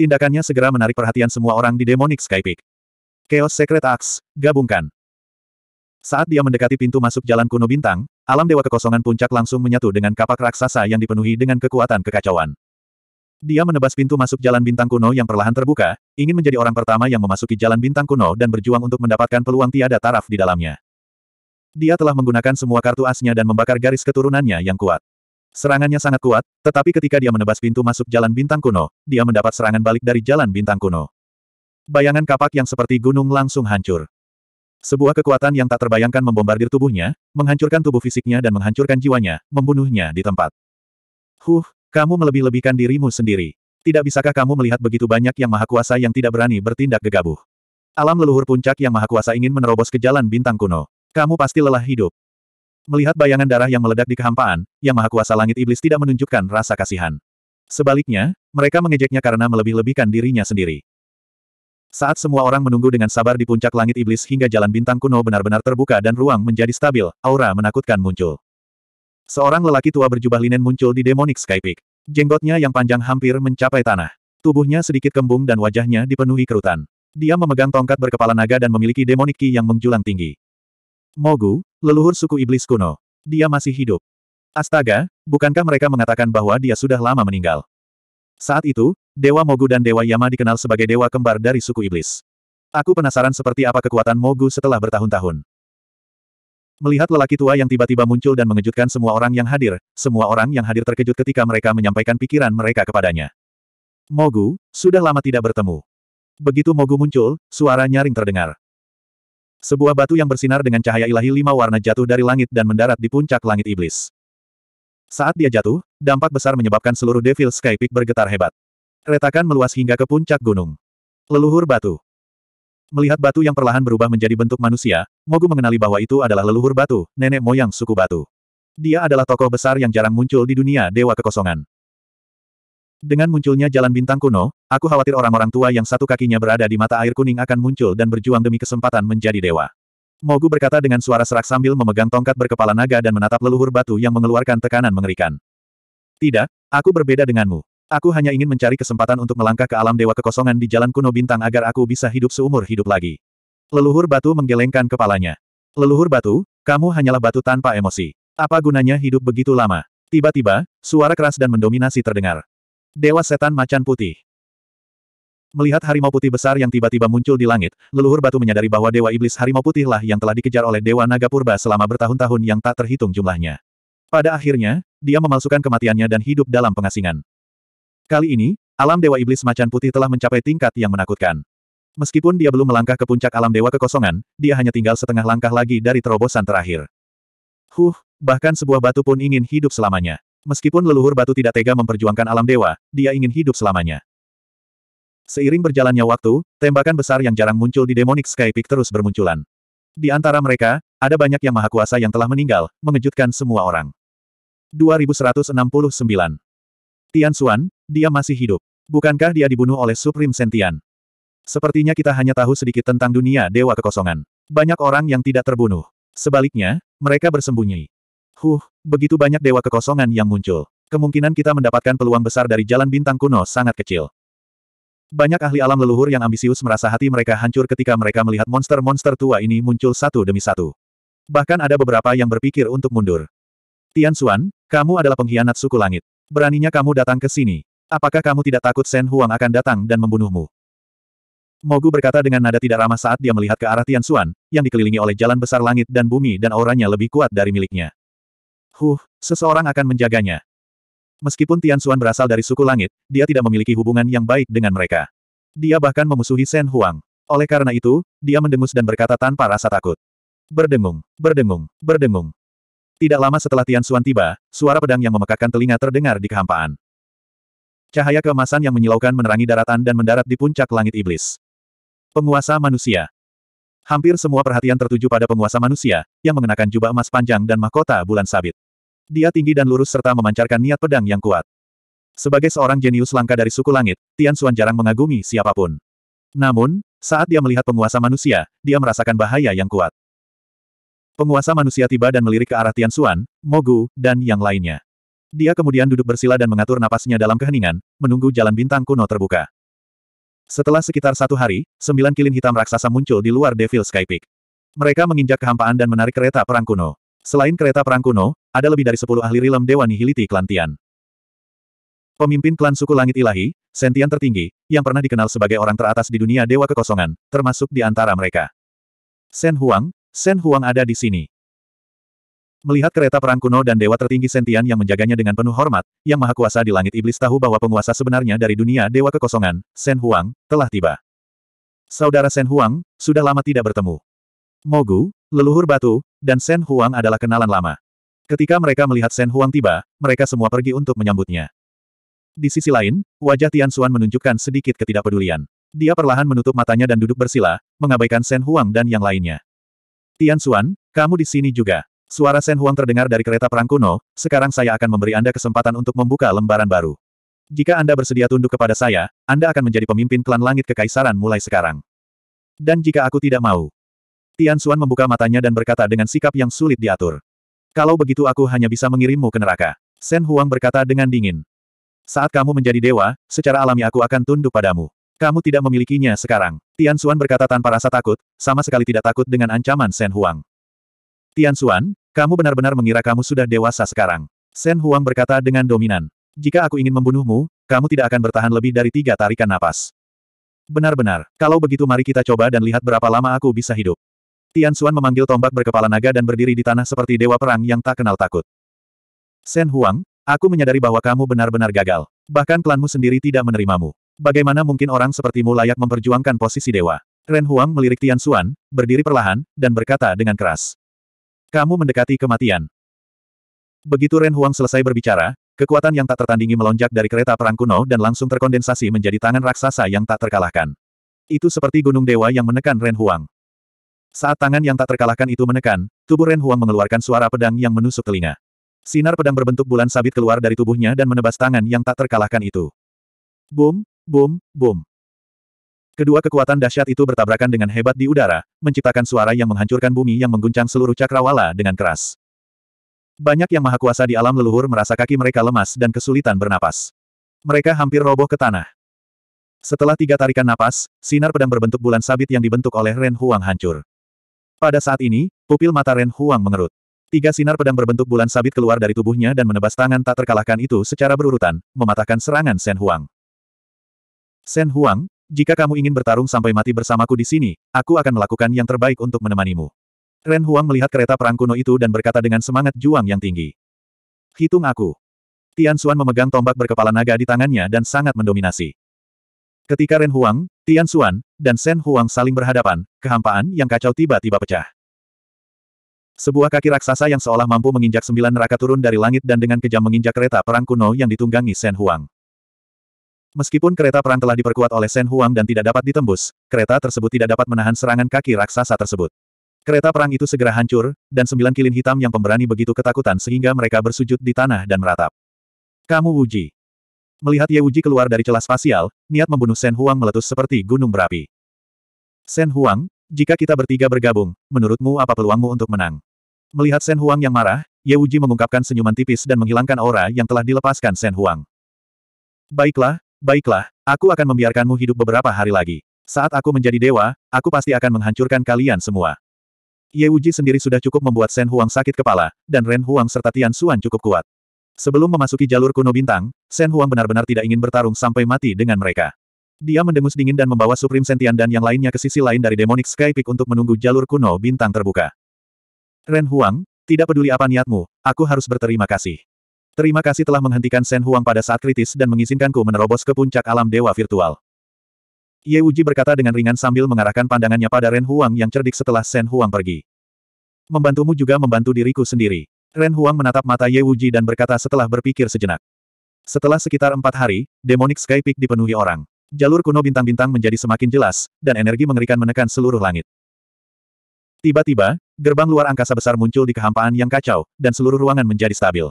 Tindakannya segera menarik perhatian semua orang di Demonic Sky Peak. Chaos Secret Axe, gabungkan. Saat dia mendekati pintu masuk jalan kuno bintang, Alam dewa kekosongan puncak langsung menyatu dengan kapak raksasa yang dipenuhi dengan kekuatan kekacauan. Dia menebas pintu masuk jalan bintang kuno yang perlahan terbuka, ingin menjadi orang pertama yang memasuki jalan bintang kuno dan berjuang untuk mendapatkan peluang tiada taraf di dalamnya. Dia telah menggunakan semua kartu asnya dan membakar garis keturunannya yang kuat. Serangannya sangat kuat, tetapi ketika dia menebas pintu masuk jalan bintang kuno, dia mendapat serangan balik dari jalan bintang kuno. Bayangan kapak yang seperti gunung langsung hancur. Sebuah kekuatan yang tak terbayangkan membombardir tubuhnya, menghancurkan tubuh fisiknya dan menghancurkan jiwanya, membunuhnya di tempat. Huh, kamu melebih-lebihkan dirimu sendiri. Tidak bisakah kamu melihat begitu banyak yang maha kuasa yang tidak berani bertindak gegabah? Alam leluhur puncak yang maha kuasa ingin menerobos ke jalan bintang kuno. Kamu pasti lelah hidup. Melihat bayangan darah yang meledak di kehampaan, yang maha kuasa langit iblis tidak menunjukkan rasa kasihan. Sebaliknya, mereka mengejeknya karena melebih-lebihkan dirinya sendiri. Saat semua orang menunggu dengan sabar di puncak langit iblis hingga jalan bintang kuno benar-benar terbuka dan ruang menjadi stabil, aura menakutkan muncul. Seorang lelaki tua berjubah linen muncul di Demonic Sky Peak. Jenggotnya yang panjang hampir mencapai tanah. Tubuhnya sedikit kembung dan wajahnya dipenuhi kerutan. Dia memegang tongkat berkepala naga dan memiliki demonic ki yang menjulang tinggi. Mogu, leluhur suku iblis kuno. Dia masih hidup. Astaga, bukankah mereka mengatakan bahwa dia sudah lama meninggal? Saat itu, Dewa Mogu dan Dewa Yama dikenal sebagai dewa kembar dari suku iblis. Aku penasaran seperti apa kekuatan Mogu setelah bertahun-tahun. Melihat lelaki tua yang tiba-tiba muncul dan mengejutkan semua orang yang hadir, semua orang yang hadir terkejut ketika mereka menyampaikan pikiran mereka kepadanya. Mogu, sudah lama tidak bertemu. Begitu Mogu muncul, suara nyaring terdengar. Sebuah batu yang bersinar dengan cahaya ilahi lima warna jatuh dari langit dan mendarat di puncak langit iblis. Saat dia jatuh, dampak besar menyebabkan seluruh Devil Sky Peak bergetar hebat. Retakan meluas hingga ke puncak gunung. Leluhur batu. Melihat batu yang perlahan berubah menjadi bentuk manusia, Mogu mengenali bahwa itu adalah leluhur batu, nenek moyang suku batu. Dia adalah tokoh besar yang jarang muncul di dunia dewa kekosongan. Dengan munculnya jalan bintang kuno, aku khawatir orang-orang tua yang satu kakinya berada di mata air kuning akan muncul dan berjuang demi kesempatan menjadi dewa. Mogu berkata dengan suara serak sambil memegang tongkat berkepala naga dan menatap leluhur batu yang mengeluarkan tekanan mengerikan. Tidak, aku berbeda denganmu. Aku hanya ingin mencari kesempatan untuk melangkah ke alam dewa kekosongan di jalan kuno bintang agar aku bisa hidup seumur hidup lagi. Leluhur batu menggelengkan kepalanya. Leluhur batu, kamu hanyalah batu tanpa emosi. Apa gunanya hidup begitu lama? Tiba-tiba, suara keras dan mendominasi terdengar. Dewa setan macan putih. Melihat harimau putih besar yang tiba-tiba muncul di langit, leluhur batu menyadari bahwa dewa iblis harimau putihlah yang telah dikejar oleh dewa naga purba selama bertahun-tahun yang tak terhitung jumlahnya. Pada akhirnya, dia memalsukan kematiannya dan hidup dalam pengasingan. Kali ini, alam Dewa Iblis Macan Putih telah mencapai tingkat yang menakutkan. Meskipun dia belum melangkah ke puncak alam Dewa Kekosongan, dia hanya tinggal setengah langkah lagi dari terobosan terakhir. Huh, bahkan sebuah batu pun ingin hidup selamanya. Meskipun leluhur batu tidak tega memperjuangkan alam dewa, dia ingin hidup selamanya. Seiring berjalannya waktu, tembakan besar yang jarang muncul di Demonic Sky Peak terus bermunculan. Di antara mereka, ada banyak yang maha kuasa yang telah meninggal, mengejutkan semua orang. 2169 Tian Xuan, dia masih hidup. Bukankah dia dibunuh oleh Supreme Sentian? Sepertinya kita hanya tahu sedikit tentang dunia Dewa Kekosongan. Banyak orang yang tidak terbunuh. Sebaliknya, mereka bersembunyi. Huh, begitu banyak Dewa Kekosongan yang muncul. Kemungkinan kita mendapatkan peluang besar dari jalan bintang kuno sangat kecil. Banyak ahli alam leluhur yang ambisius merasa hati mereka hancur ketika mereka melihat monster-monster tua ini muncul satu demi satu. Bahkan ada beberapa yang berpikir untuk mundur. Tian Xuan, kamu adalah pengkhianat suku langit. Beraninya kamu datang ke sini. Apakah kamu tidak takut Shen Huang akan datang dan membunuhmu? Mogu berkata dengan nada tidak ramah saat dia melihat ke arah Tian Xuan, yang dikelilingi oleh jalan besar langit dan bumi dan auranya lebih kuat dari miliknya. Huh, seseorang akan menjaganya. Meskipun Tian Xuan berasal dari suku langit, dia tidak memiliki hubungan yang baik dengan mereka. Dia bahkan memusuhi Shen Huang. Oleh karena itu, dia mendengus dan berkata tanpa rasa takut. Berdengung, berdengung, berdengung. Tidak lama setelah Tian Xuan tiba, suara pedang yang memekakkan telinga terdengar di kehampaan. Cahaya keemasan yang menyilaukan menerangi daratan dan mendarat di puncak langit iblis. Penguasa manusia. Hampir semua perhatian tertuju pada penguasa manusia, yang mengenakan jubah emas panjang dan mahkota bulan sabit. Dia tinggi dan lurus serta memancarkan niat pedang yang kuat. Sebagai seorang jenius langka dari suku langit, Tian Xuan jarang mengagumi siapapun. Namun, saat dia melihat penguasa manusia, dia merasakan bahaya yang kuat. Penguasa manusia tiba dan melirik ke arah Tian Xuan, Mogu, dan yang lainnya. Dia kemudian duduk bersila dan mengatur napasnya dalam keheningan, menunggu jalan bintang kuno terbuka. Setelah sekitar satu hari, sembilan kilin hitam raksasa muncul di luar Devil Sky Peak. Mereka menginjak kehampaan dan menarik kereta perang kuno. Selain kereta perang kuno, ada lebih dari sepuluh ahli rilem Dewa Nihiliti Klan Tian. Pemimpin klan suku Langit Ilahi, Sentian tertinggi, yang pernah dikenal sebagai orang teratas di dunia Dewa Kekosongan, termasuk di antara mereka. Sen Huang, Shen Huang ada di sini. Melihat kereta perang kuno dan dewa tertinggi Sentian yang menjaganya dengan penuh hormat, yang maha kuasa di langit iblis tahu bahwa penguasa sebenarnya dari dunia dewa kekosongan, Shen Huang, telah tiba. Saudara Shen Huang, sudah lama tidak bertemu. Mogu, leluhur batu, dan Shen Huang adalah kenalan lama. Ketika mereka melihat Shen Huang tiba, mereka semua pergi untuk menyambutnya. Di sisi lain, wajah Tian Xuan menunjukkan sedikit ketidakpedulian. Dia perlahan menutup matanya dan duduk bersila, mengabaikan Shen Huang dan yang lainnya. Tian Xuan, kamu di sini juga. Suara Shen Huang terdengar dari kereta perang kuno, sekarang saya akan memberi Anda kesempatan untuk membuka lembaran baru. Jika Anda bersedia tunduk kepada saya, Anda akan menjadi pemimpin klan langit kekaisaran mulai sekarang. Dan jika aku tidak mau. Tian Xuan membuka matanya dan berkata dengan sikap yang sulit diatur. Kalau begitu aku hanya bisa mengirimmu ke neraka. Shen Huang berkata dengan dingin. Saat kamu menjadi dewa, secara alami aku akan tunduk padamu. Kamu tidak memilikinya sekarang. Tian Xuan berkata tanpa rasa takut, sama sekali tidak takut dengan ancaman Shen Huang. Tian Xuan, kamu benar-benar mengira kamu sudah dewasa sekarang. Shen Huang berkata dengan dominan. Jika aku ingin membunuhmu, kamu tidak akan bertahan lebih dari tiga tarikan napas. Benar-benar, kalau begitu mari kita coba dan lihat berapa lama aku bisa hidup. Tian Xuan memanggil tombak berkepala naga dan berdiri di tanah seperti dewa perang yang tak kenal takut. Shen Huang, aku menyadari bahwa kamu benar-benar gagal. Bahkan klanmu sendiri tidak menerimamu. Bagaimana mungkin orang sepertimu layak memperjuangkan posisi dewa? Ren Huang melirik Tian Xuan, berdiri perlahan, dan berkata dengan keras. Kamu mendekati kematian. Begitu Ren Huang selesai berbicara, kekuatan yang tak tertandingi melonjak dari kereta perang kuno dan langsung terkondensasi menjadi tangan raksasa yang tak terkalahkan. Itu seperti gunung dewa yang menekan Ren Huang. Saat tangan yang tak terkalahkan itu menekan, tubuh Ren Huang mengeluarkan suara pedang yang menusuk telinga. Sinar pedang berbentuk bulan sabit keluar dari tubuhnya dan menebas tangan yang tak terkalahkan itu. Boom, Boom, boom. Kedua kekuatan dahsyat itu bertabrakan dengan hebat di udara, menciptakan suara yang menghancurkan bumi yang mengguncang seluruh cakrawala dengan keras. Banyak yang maha kuasa di alam leluhur merasa kaki mereka lemas dan kesulitan bernapas. Mereka hampir roboh ke tanah. Setelah tiga tarikan napas, sinar pedang berbentuk bulan sabit yang dibentuk oleh Ren Huang hancur. Pada saat ini, pupil mata Ren Huang mengerut. Tiga sinar pedang berbentuk bulan sabit keluar dari tubuhnya dan menebas tangan tak terkalahkan itu secara berurutan, mematahkan serangan Sen Huang. Sen Huang, jika kamu ingin bertarung sampai mati bersamaku di sini, aku akan melakukan yang terbaik untuk menemanimu. Ren Huang melihat kereta perang kuno itu dan berkata dengan semangat juang yang tinggi. Hitung aku. Tian Xuan memegang tombak berkepala naga di tangannya dan sangat mendominasi. Ketika Ren Huang, Tian Xuan, dan Sen Huang saling berhadapan, kehampaan yang kacau tiba-tiba pecah. Sebuah kaki raksasa yang seolah mampu menginjak sembilan neraka turun dari langit dan dengan kejam menginjak kereta perang kuno yang ditunggangi Sen Huang. Meskipun kereta perang telah diperkuat oleh Shen Huang dan tidak dapat ditembus, kereta tersebut tidak dapat menahan serangan kaki raksasa tersebut. Kereta perang itu segera hancur, dan sembilan kilin hitam yang pemberani begitu ketakutan sehingga mereka bersujud di tanah dan meratap. Kamu Wuji. Melihat Ye Wuji keluar dari celah spasial, niat membunuh Shen Huang meletus seperti gunung berapi. Shen Huang, jika kita bertiga bergabung, menurutmu apa peluangmu untuk menang? Melihat Shen Huang yang marah, Ye Wuji mengungkapkan senyuman tipis dan menghilangkan aura yang telah dilepaskan Shen Huang. Baiklah, Baiklah, aku akan membiarkanmu hidup beberapa hari lagi. Saat aku menjadi dewa, aku pasti akan menghancurkan kalian semua. Ye Wuji sendiri sudah cukup membuat Shen Huang sakit kepala, dan Ren Huang serta Tian Xuan cukup kuat. Sebelum memasuki jalur kuno bintang, Shen Huang benar-benar tidak ingin bertarung sampai mati dengan mereka. Dia mendengus dingin dan membawa Supreme Sentian dan yang lainnya ke sisi lain dari Demonic Sky Peak untuk menunggu jalur kuno bintang terbuka. Ren Huang, tidak peduli apa niatmu, aku harus berterima kasih. Terima kasih telah menghentikan Shen Huang pada saat kritis dan mengizinkanku menerobos ke puncak alam dewa virtual. Ye Wuji berkata dengan ringan sambil mengarahkan pandangannya pada Ren Huang yang cerdik setelah Shen Huang pergi. Membantumu juga membantu diriku sendiri. Ren Huang menatap mata Ye Wuji dan berkata setelah berpikir sejenak. Setelah sekitar empat hari, Demonic Sky Peak dipenuhi orang. Jalur kuno bintang-bintang menjadi semakin jelas, dan energi mengerikan menekan seluruh langit. Tiba-tiba, gerbang luar angkasa besar muncul di kehampaan yang kacau, dan seluruh ruangan menjadi stabil.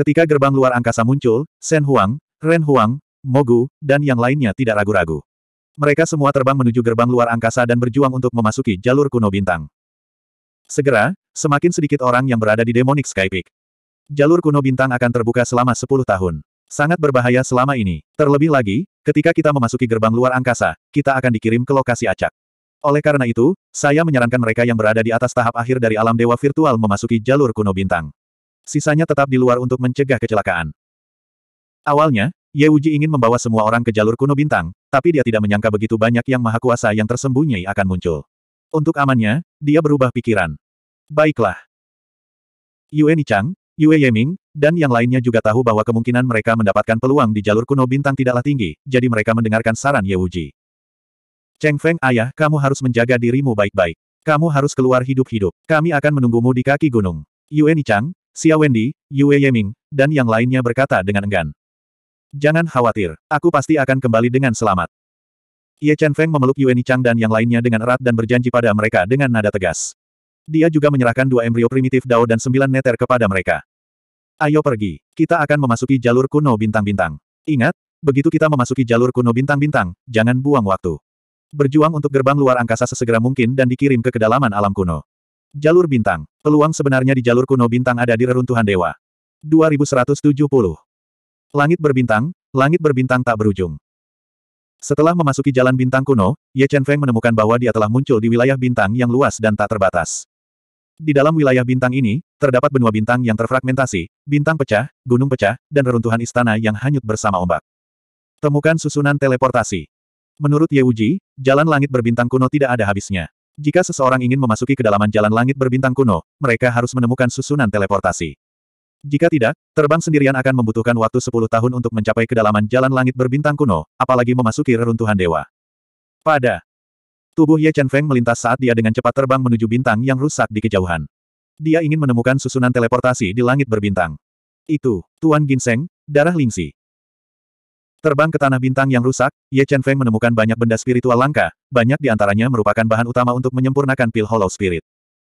Ketika gerbang luar angkasa muncul, Shen Huang, Ren Huang, Mogu, dan yang lainnya tidak ragu-ragu. Mereka semua terbang menuju gerbang luar angkasa dan berjuang untuk memasuki jalur kuno bintang. Segera, semakin sedikit orang yang berada di Demonic Sky Peak. Jalur kuno bintang akan terbuka selama 10 tahun. Sangat berbahaya selama ini. Terlebih lagi, ketika kita memasuki gerbang luar angkasa, kita akan dikirim ke lokasi acak. Oleh karena itu, saya menyarankan mereka yang berada di atas tahap akhir dari alam dewa virtual memasuki jalur kuno bintang sisanya tetap di luar untuk mencegah kecelakaan. Awalnya, Ye Uji ingin membawa semua orang ke jalur kuno bintang, tapi dia tidak menyangka begitu banyak yang maha kuasa yang tersembunyi akan muncul. Untuk amannya, dia berubah pikiran. Baiklah. Yue Nichang, Yue Yeming, dan yang lainnya juga tahu bahwa kemungkinan mereka mendapatkan peluang di jalur kuno bintang tidaklah tinggi, jadi mereka mendengarkan saran Ye Uji. Cheng Feng ayah, kamu harus menjaga dirimu baik-baik. Kamu harus keluar hidup-hidup. Kami akan menunggumu di kaki gunung. Yue Nichang, Xia Wendy, Yue Yeming, dan yang lainnya berkata dengan enggan. Jangan khawatir, aku pasti akan kembali dengan selamat. Ye Chen Feng memeluk Yue Nichang dan yang lainnya dengan erat dan berjanji pada mereka dengan nada tegas. Dia juga menyerahkan dua embrio primitif Dao dan sembilan neter kepada mereka. Ayo pergi, kita akan memasuki jalur kuno bintang-bintang. Ingat, begitu kita memasuki jalur kuno bintang-bintang, jangan buang waktu. Berjuang untuk gerbang luar angkasa sesegera mungkin dan dikirim ke kedalaman alam kuno. Jalur bintang. Peluang sebenarnya di jalur kuno bintang ada di reruntuhan dewa. 2170. Langit berbintang, langit berbintang tak berujung. Setelah memasuki jalan bintang kuno, Ye Chen Feng menemukan bahwa dia telah muncul di wilayah bintang yang luas dan tak terbatas. Di dalam wilayah bintang ini, terdapat benua bintang yang terfragmentasi, bintang pecah, gunung pecah, dan reruntuhan istana yang hanyut bersama ombak. Temukan susunan teleportasi. Menurut Ye Wuji, jalan langit berbintang kuno tidak ada habisnya. Jika seseorang ingin memasuki kedalaman jalan langit berbintang kuno, mereka harus menemukan susunan teleportasi. Jika tidak, terbang sendirian akan membutuhkan waktu 10 tahun untuk mencapai kedalaman jalan langit berbintang kuno, apalagi memasuki reruntuhan dewa. Pada tubuh Ye Chen Feng melintas saat dia dengan cepat terbang menuju bintang yang rusak di kejauhan. Dia ingin menemukan susunan teleportasi di langit berbintang. Itu, Tuan Ginseng, darah lingsi. Terbang ke tanah bintang yang rusak, Ye Chen Feng menemukan banyak benda spiritual langka, banyak di antaranya merupakan bahan utama untuk menyempurnakan pil hollow spirit.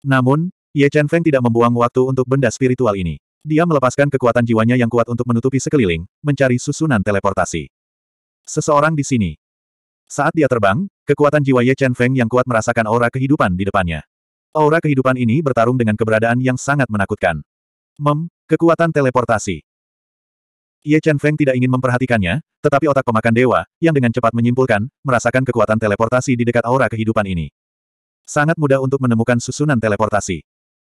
Namun, Ye Chen Feng tidak membuang waktu untuk benda spiritual ini. Dia melepaskan kekuatan jiwanya yang kuat untuk menutupi sekeliling, mencari susunan teleportasi. Seseorang di sini. Saat dia terbang, kekuatan jiwa Ye Chen Feng yang kuat merasakan aura kehidupan di depannya. Aura kehidupan ini bertarung dengan keberadaan yang sangat menakutkan. Mem, kekuatan teleportasi. Ye Chen Feng tidak ingin memperhatikannya, tetapi otak pemakan dewa, yang dengan cepat menyimpulkan, merasakan kekuatan teleportasi di dekat aura kehidupan ini. Sangat mudah untuk menemukan susunan teleportasi.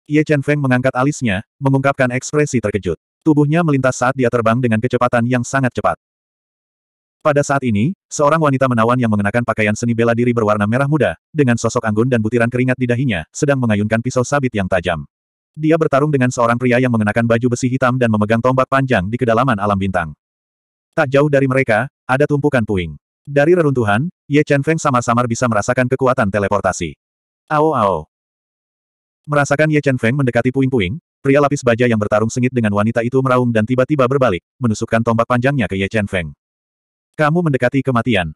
Ye Chen Feng mengangkat alisnya, mengungkapkan ekspresi terkejut. Tubuhnya melintas saat dia terbang dengan kecepatan yang sangat cepat. Pada saat ini, seorang wanita menawan yang mengenakan pakaian seni bela diri berwarna merah muda, dengan sosok anggun dan butiran keringat di dahinya, sedang mengayunkan pisau sabit yang tajam. Dia bertarung dengan seorang pria yang mengenakan baju besi hitam dan memegang tombak panjang di kedalaman alam bintang. Tak jauh dari mereka, ada tumpukan puing. Dari reruntuhan, Ye Chen Feng samar-samar bisa merasakan kekuatan teleportasi. Ao ao. Merasakan Ye Chen Feng mendekati puing-puing, pria lapis baja yang bertarung sengit dengan wanita itu meraung dan tiba-tiba berbalik, menusukkan tombak panjangnya ke Ye Chen Feng. Kamu mendekati kematian.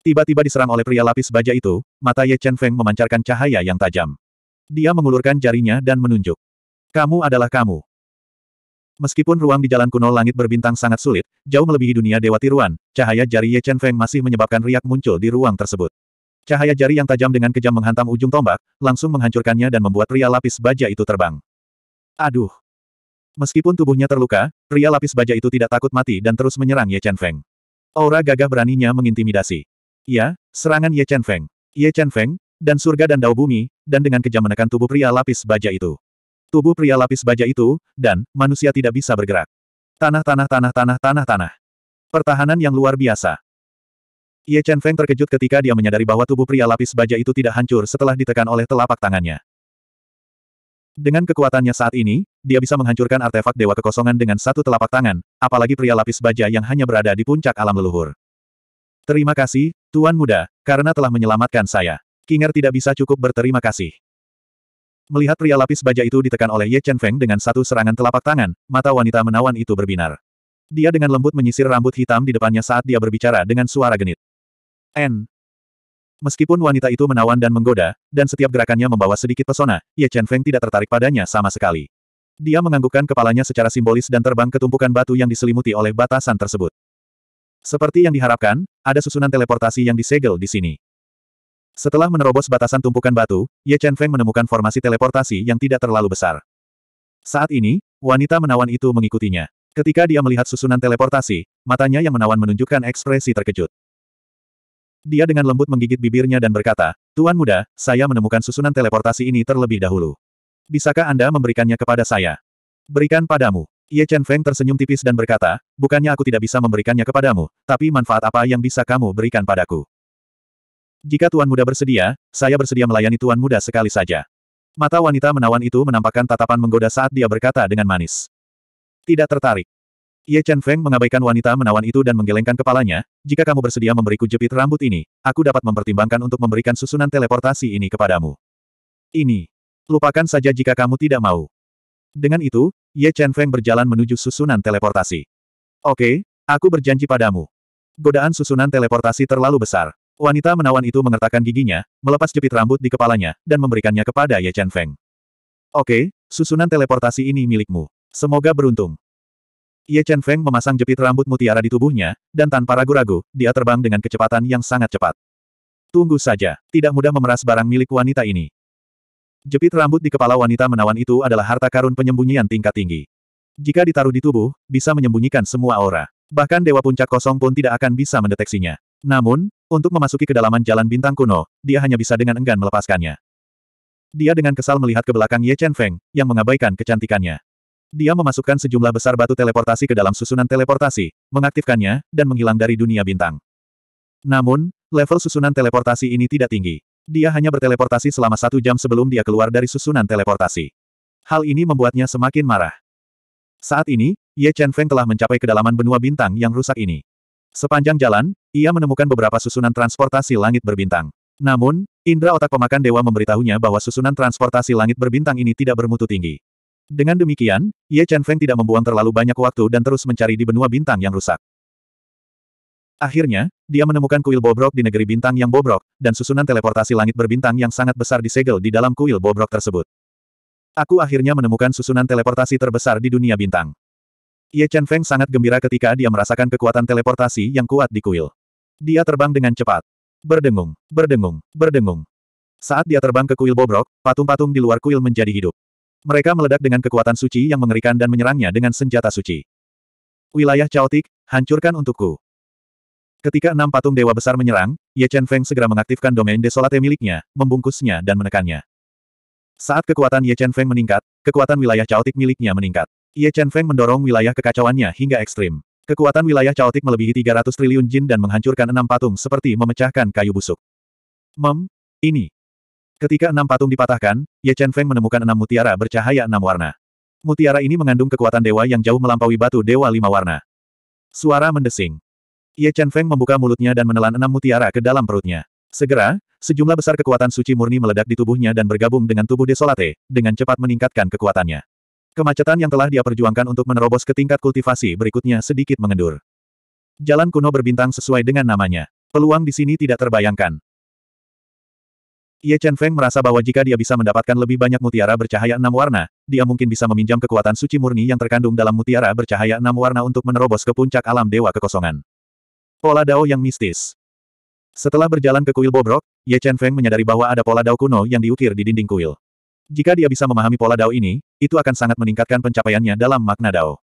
Tiba-tiba diserang oleh pria lapis baja itu, mata Ye Chen Feng memancarkan cahaya yang tajam. Dia mengulurkan jarinya dan menunjuk. Kamu adalah kamu. Meskipun ruang di jalan kuno langit berbintang sangat sulit, jauh melebihi dunia Dewa Tiruan, cahaya jari Ye Chen Feng masih menyebabkan riak muncul di ruang tersebut. Cahaya jari yang tajam dengan kejam menghantam ujung tombak, langsung menghancurkannya dan membuat pria lapis baja itu terbang. Aduh! Meskipun tubuhnya terluka, pria lapis baja itu tidak takut mati dan terus menyerang Ye Chen Feng. Aura gagah beraninya mengintimidasi. Ya, serangan Ye Chen Feng. Ye Chen Feng, dan surga dan dao bumi, dan dengan kejam menekan tubuh pria lapis baja itu. Tubuh pria lapis baja itu, dan manusia tidak bisa bergerak. Tanah tanah tanah tanah tanah tanah. Pertahanan yang luar biasa. Ye Chen Feng terkejut ketika dia menyadari bahwa tubuh pria lapis baja itu tidak hancur setelah ditekan oleh telapak tangannya. Dengan kekuatannya saat ini, dia bisa menghancurkan artefak dewa kekosongan dengan satu telapak tangan, apalagi pria lapis baja yang hanya berada di puncak alam leluhur. Terima kasih, Tuan Muda, karena telah menyelamatkan saya. Kinger tidak bisa cukup berterima kasih. Melihat pria lapis baja itu ditekan oleh Ye Chen Feng dengan satu serangan telapak tangan, mata wanita menawan itu berbinar. Dia dengan lembut menyisir rambut hitam di depannya saat dia berbicara dengan suara genit. N. Meskipun wanita itu menawan dan menggoda, dan setiap gerakannya membawa sedikit pesona, Ye Chen Feng tidak tertarik padanya sama sekali. Dia menganggukkan kepalanya secara simbolis dan terbang ke tumpukan batu yang diselimuti oleh batasan tersebut. Seperti yang diharapkan, ada susunan teleportasi yang disegel di sini. Setelah menerobos batasan tumpukan batu, Ye Chen Feng menemukan formasi teleportasi yang tidak terlalu besar. Saat ini, wanita menawan itu mengikutinya. Ketika dia melihat susunan teleportasi, matanya yang menawan menunjukkan ekspresi terkejut. Dia dengan lembut menggigit bibirnya dan berkata, Tuan muda, saya menemukan susunan teleportasi ini terlebih dahulu. Bisakah Anda memberikannya kepada saya? Berikan padamu. Ye Chen Feng tersenyum tipis dan berkata, bukannya aku tidak bisa memberikannya kepadamu, tapi manfaat apa yang bisa kamu berikan padaku? Jika Tuan Muda bersedia, saya bersedia melayani Tuan Muda sekali saja. Mata wanita menawan itu menampakkan tatapan menggoda saat dia berkata dengan manis. Tidak tertarik. Ye Chen Feng mengabaikan wanita menawan itu dan menggelengkan kepalanya, jika kamu bersedia memberiku jepit rambut ini, aku dapat mempertimbangkan untuk memberikan susunan teleportasi ini kepadamu. Ini. Lupakan saja jika kamu tidak mau. Dengan itu, Ye Chen Feng berjalan menuju susunan teleportasi. Oke, aku berjanji padamu. Godaan susunan teleportasi terlalu besar. Wanita menawan itu mengertakkan giginya, melepas jepit rambut di kepalanya, dan memberikannya kepada Ye Chen Feng. Oke, susunan teleportasi ini milikmu. Semoga beruntung. Ye Chen Feng memasang jepit rambut mutiara di tubuhnya, dan tanpa ragu-ragu, dia terbang dengan kecepatan yang sangat cepat. Tunggu saja, tidak mudah memeras barang milik wanita ini. Jepit rambut di kepala wanita menawan itu adalah harta karun penyembunyian tingkat tinggi. Jika ditaruh di tubuh, bisa menyembunyikan semua aura. Bahkan Dewa Puncak Kosong pun tidak akan bisa mendeteksinya. Namun, untuk memasuki kedalaman jalan bintang kuno, dia hanya bisa dengan enggan melepaskannya. Dia dengan kesal melihat ke belakang Ye Chen Feng, yang mengabaikan kecantikannya. Dia memasukkan sejumlah besar batu teleportasi ke dalam susunan teleportasi, mengaktifkannya, dan menghilang dari dunia bintang. Namun, level susunan teleportasi ini tidak tinggi. Dia hanya berteleportasi selama satu jam sebelum dia keluar dari susunan teleportasi. Hal ini membuatnya semakin marah. Saat ini, Ye Chen Feng telah mencapai kedalaman benua bintang yang rusak ini. Sepanjang jalan, ia menemukan beberapa susunan transportasi langit berbintang. Namun, indera otak pemakan dewa memberitahunya bahwa susunan transportasi langit berbintang ini tidak bermutu tinggi. Dengan demikian, Ye Chen Feng tidak membuang terlalu banyak waktu dan terus mencari di benua bintang yang rusak. Akhirnya, dia menemukan kuil bobrok di negeri bintang yang bobrok, dan susunan teleportasi langit berbintang yang sangat besar disegel di dalam kuil bobrok tersebut. Aku akhirnya menemukan susunan teleportasi terbesar di dunia bintang. Ye Chen Feng sangat gembira ketika dia merasakan kekuatan teleportasi yang kuat di kuil. Dia terbang dengan cepat. Berdengung, berdengung, berdengung. Saat dia terbang ke kuil bobrok, patung-patung di luar kuil menjadi hidup. Mereka meledak dengan kekuatan suci yang mengerikan dan menyerangnya dengan senjata suci. Wilayah caotik, hancurkan untukku. Ketika enam patung dewa besar menyerang, Ye Chen Feng segera mengaktifkan domain desolate miliknya, membungkusnya dan menekannya. Saat kekuatan Ye Chen Feng meningkat, kekuatan wilayah caotik miliknya meningkat. Ye Chen Feng mendorong wilayah kekacauannya hingga ekstrim. Kekuatan wilayah caotik melebihi 300 triliun jin dan menghancurkan enam patung seperti memecahkan kayu busuk. Mem, ini. Ketika enam patung dipatahkan, Ye Chen Feng menemukan enam mutiara bercahaya enam warna. Mutiara ini mengandung kekuatan dewa yang jauh melampaui batu dewa lima warna. Suara mendesing. Ye Chen Feng membuka mulutnya dan menelan enam mutiara ke dalam perutnya. Segera, sejumlah besar kekuatan suci murni meledak di tubuhnya dan bergabung dengan tubuh Desolate, dengan cepat meningkatkan kekuatannya. Kemacetan yang telah dia perjuangkan untuk menerobos ke tingkat kultivasi berikutnya sedikit mengendur. Jalan kuno berbintang sesuai dengan namanya. Peluang di sini tidak terbayangkan. Ye Chen Feng merasa bahwa jika dia bisa mendapatkan lebih banyak mutiara bercahaya enam warna, dia mungkin bisa meminjam kekuatan suci murni yang terkandung dalam mutiara bercahaya enam warna untuk menerobos ke puncak alam dewa kekosongan. Pola Dao yang mistis. Setelah berjalan ke kuil bobrok, Ye Chen Feng menyadari bahwa ada pola Dao kuno yang diukir di dinding kuil. Jika dia bisa memahami pola Dao ini, itu akan sangat meningkatkan pencapaiannya dalam makna Dao.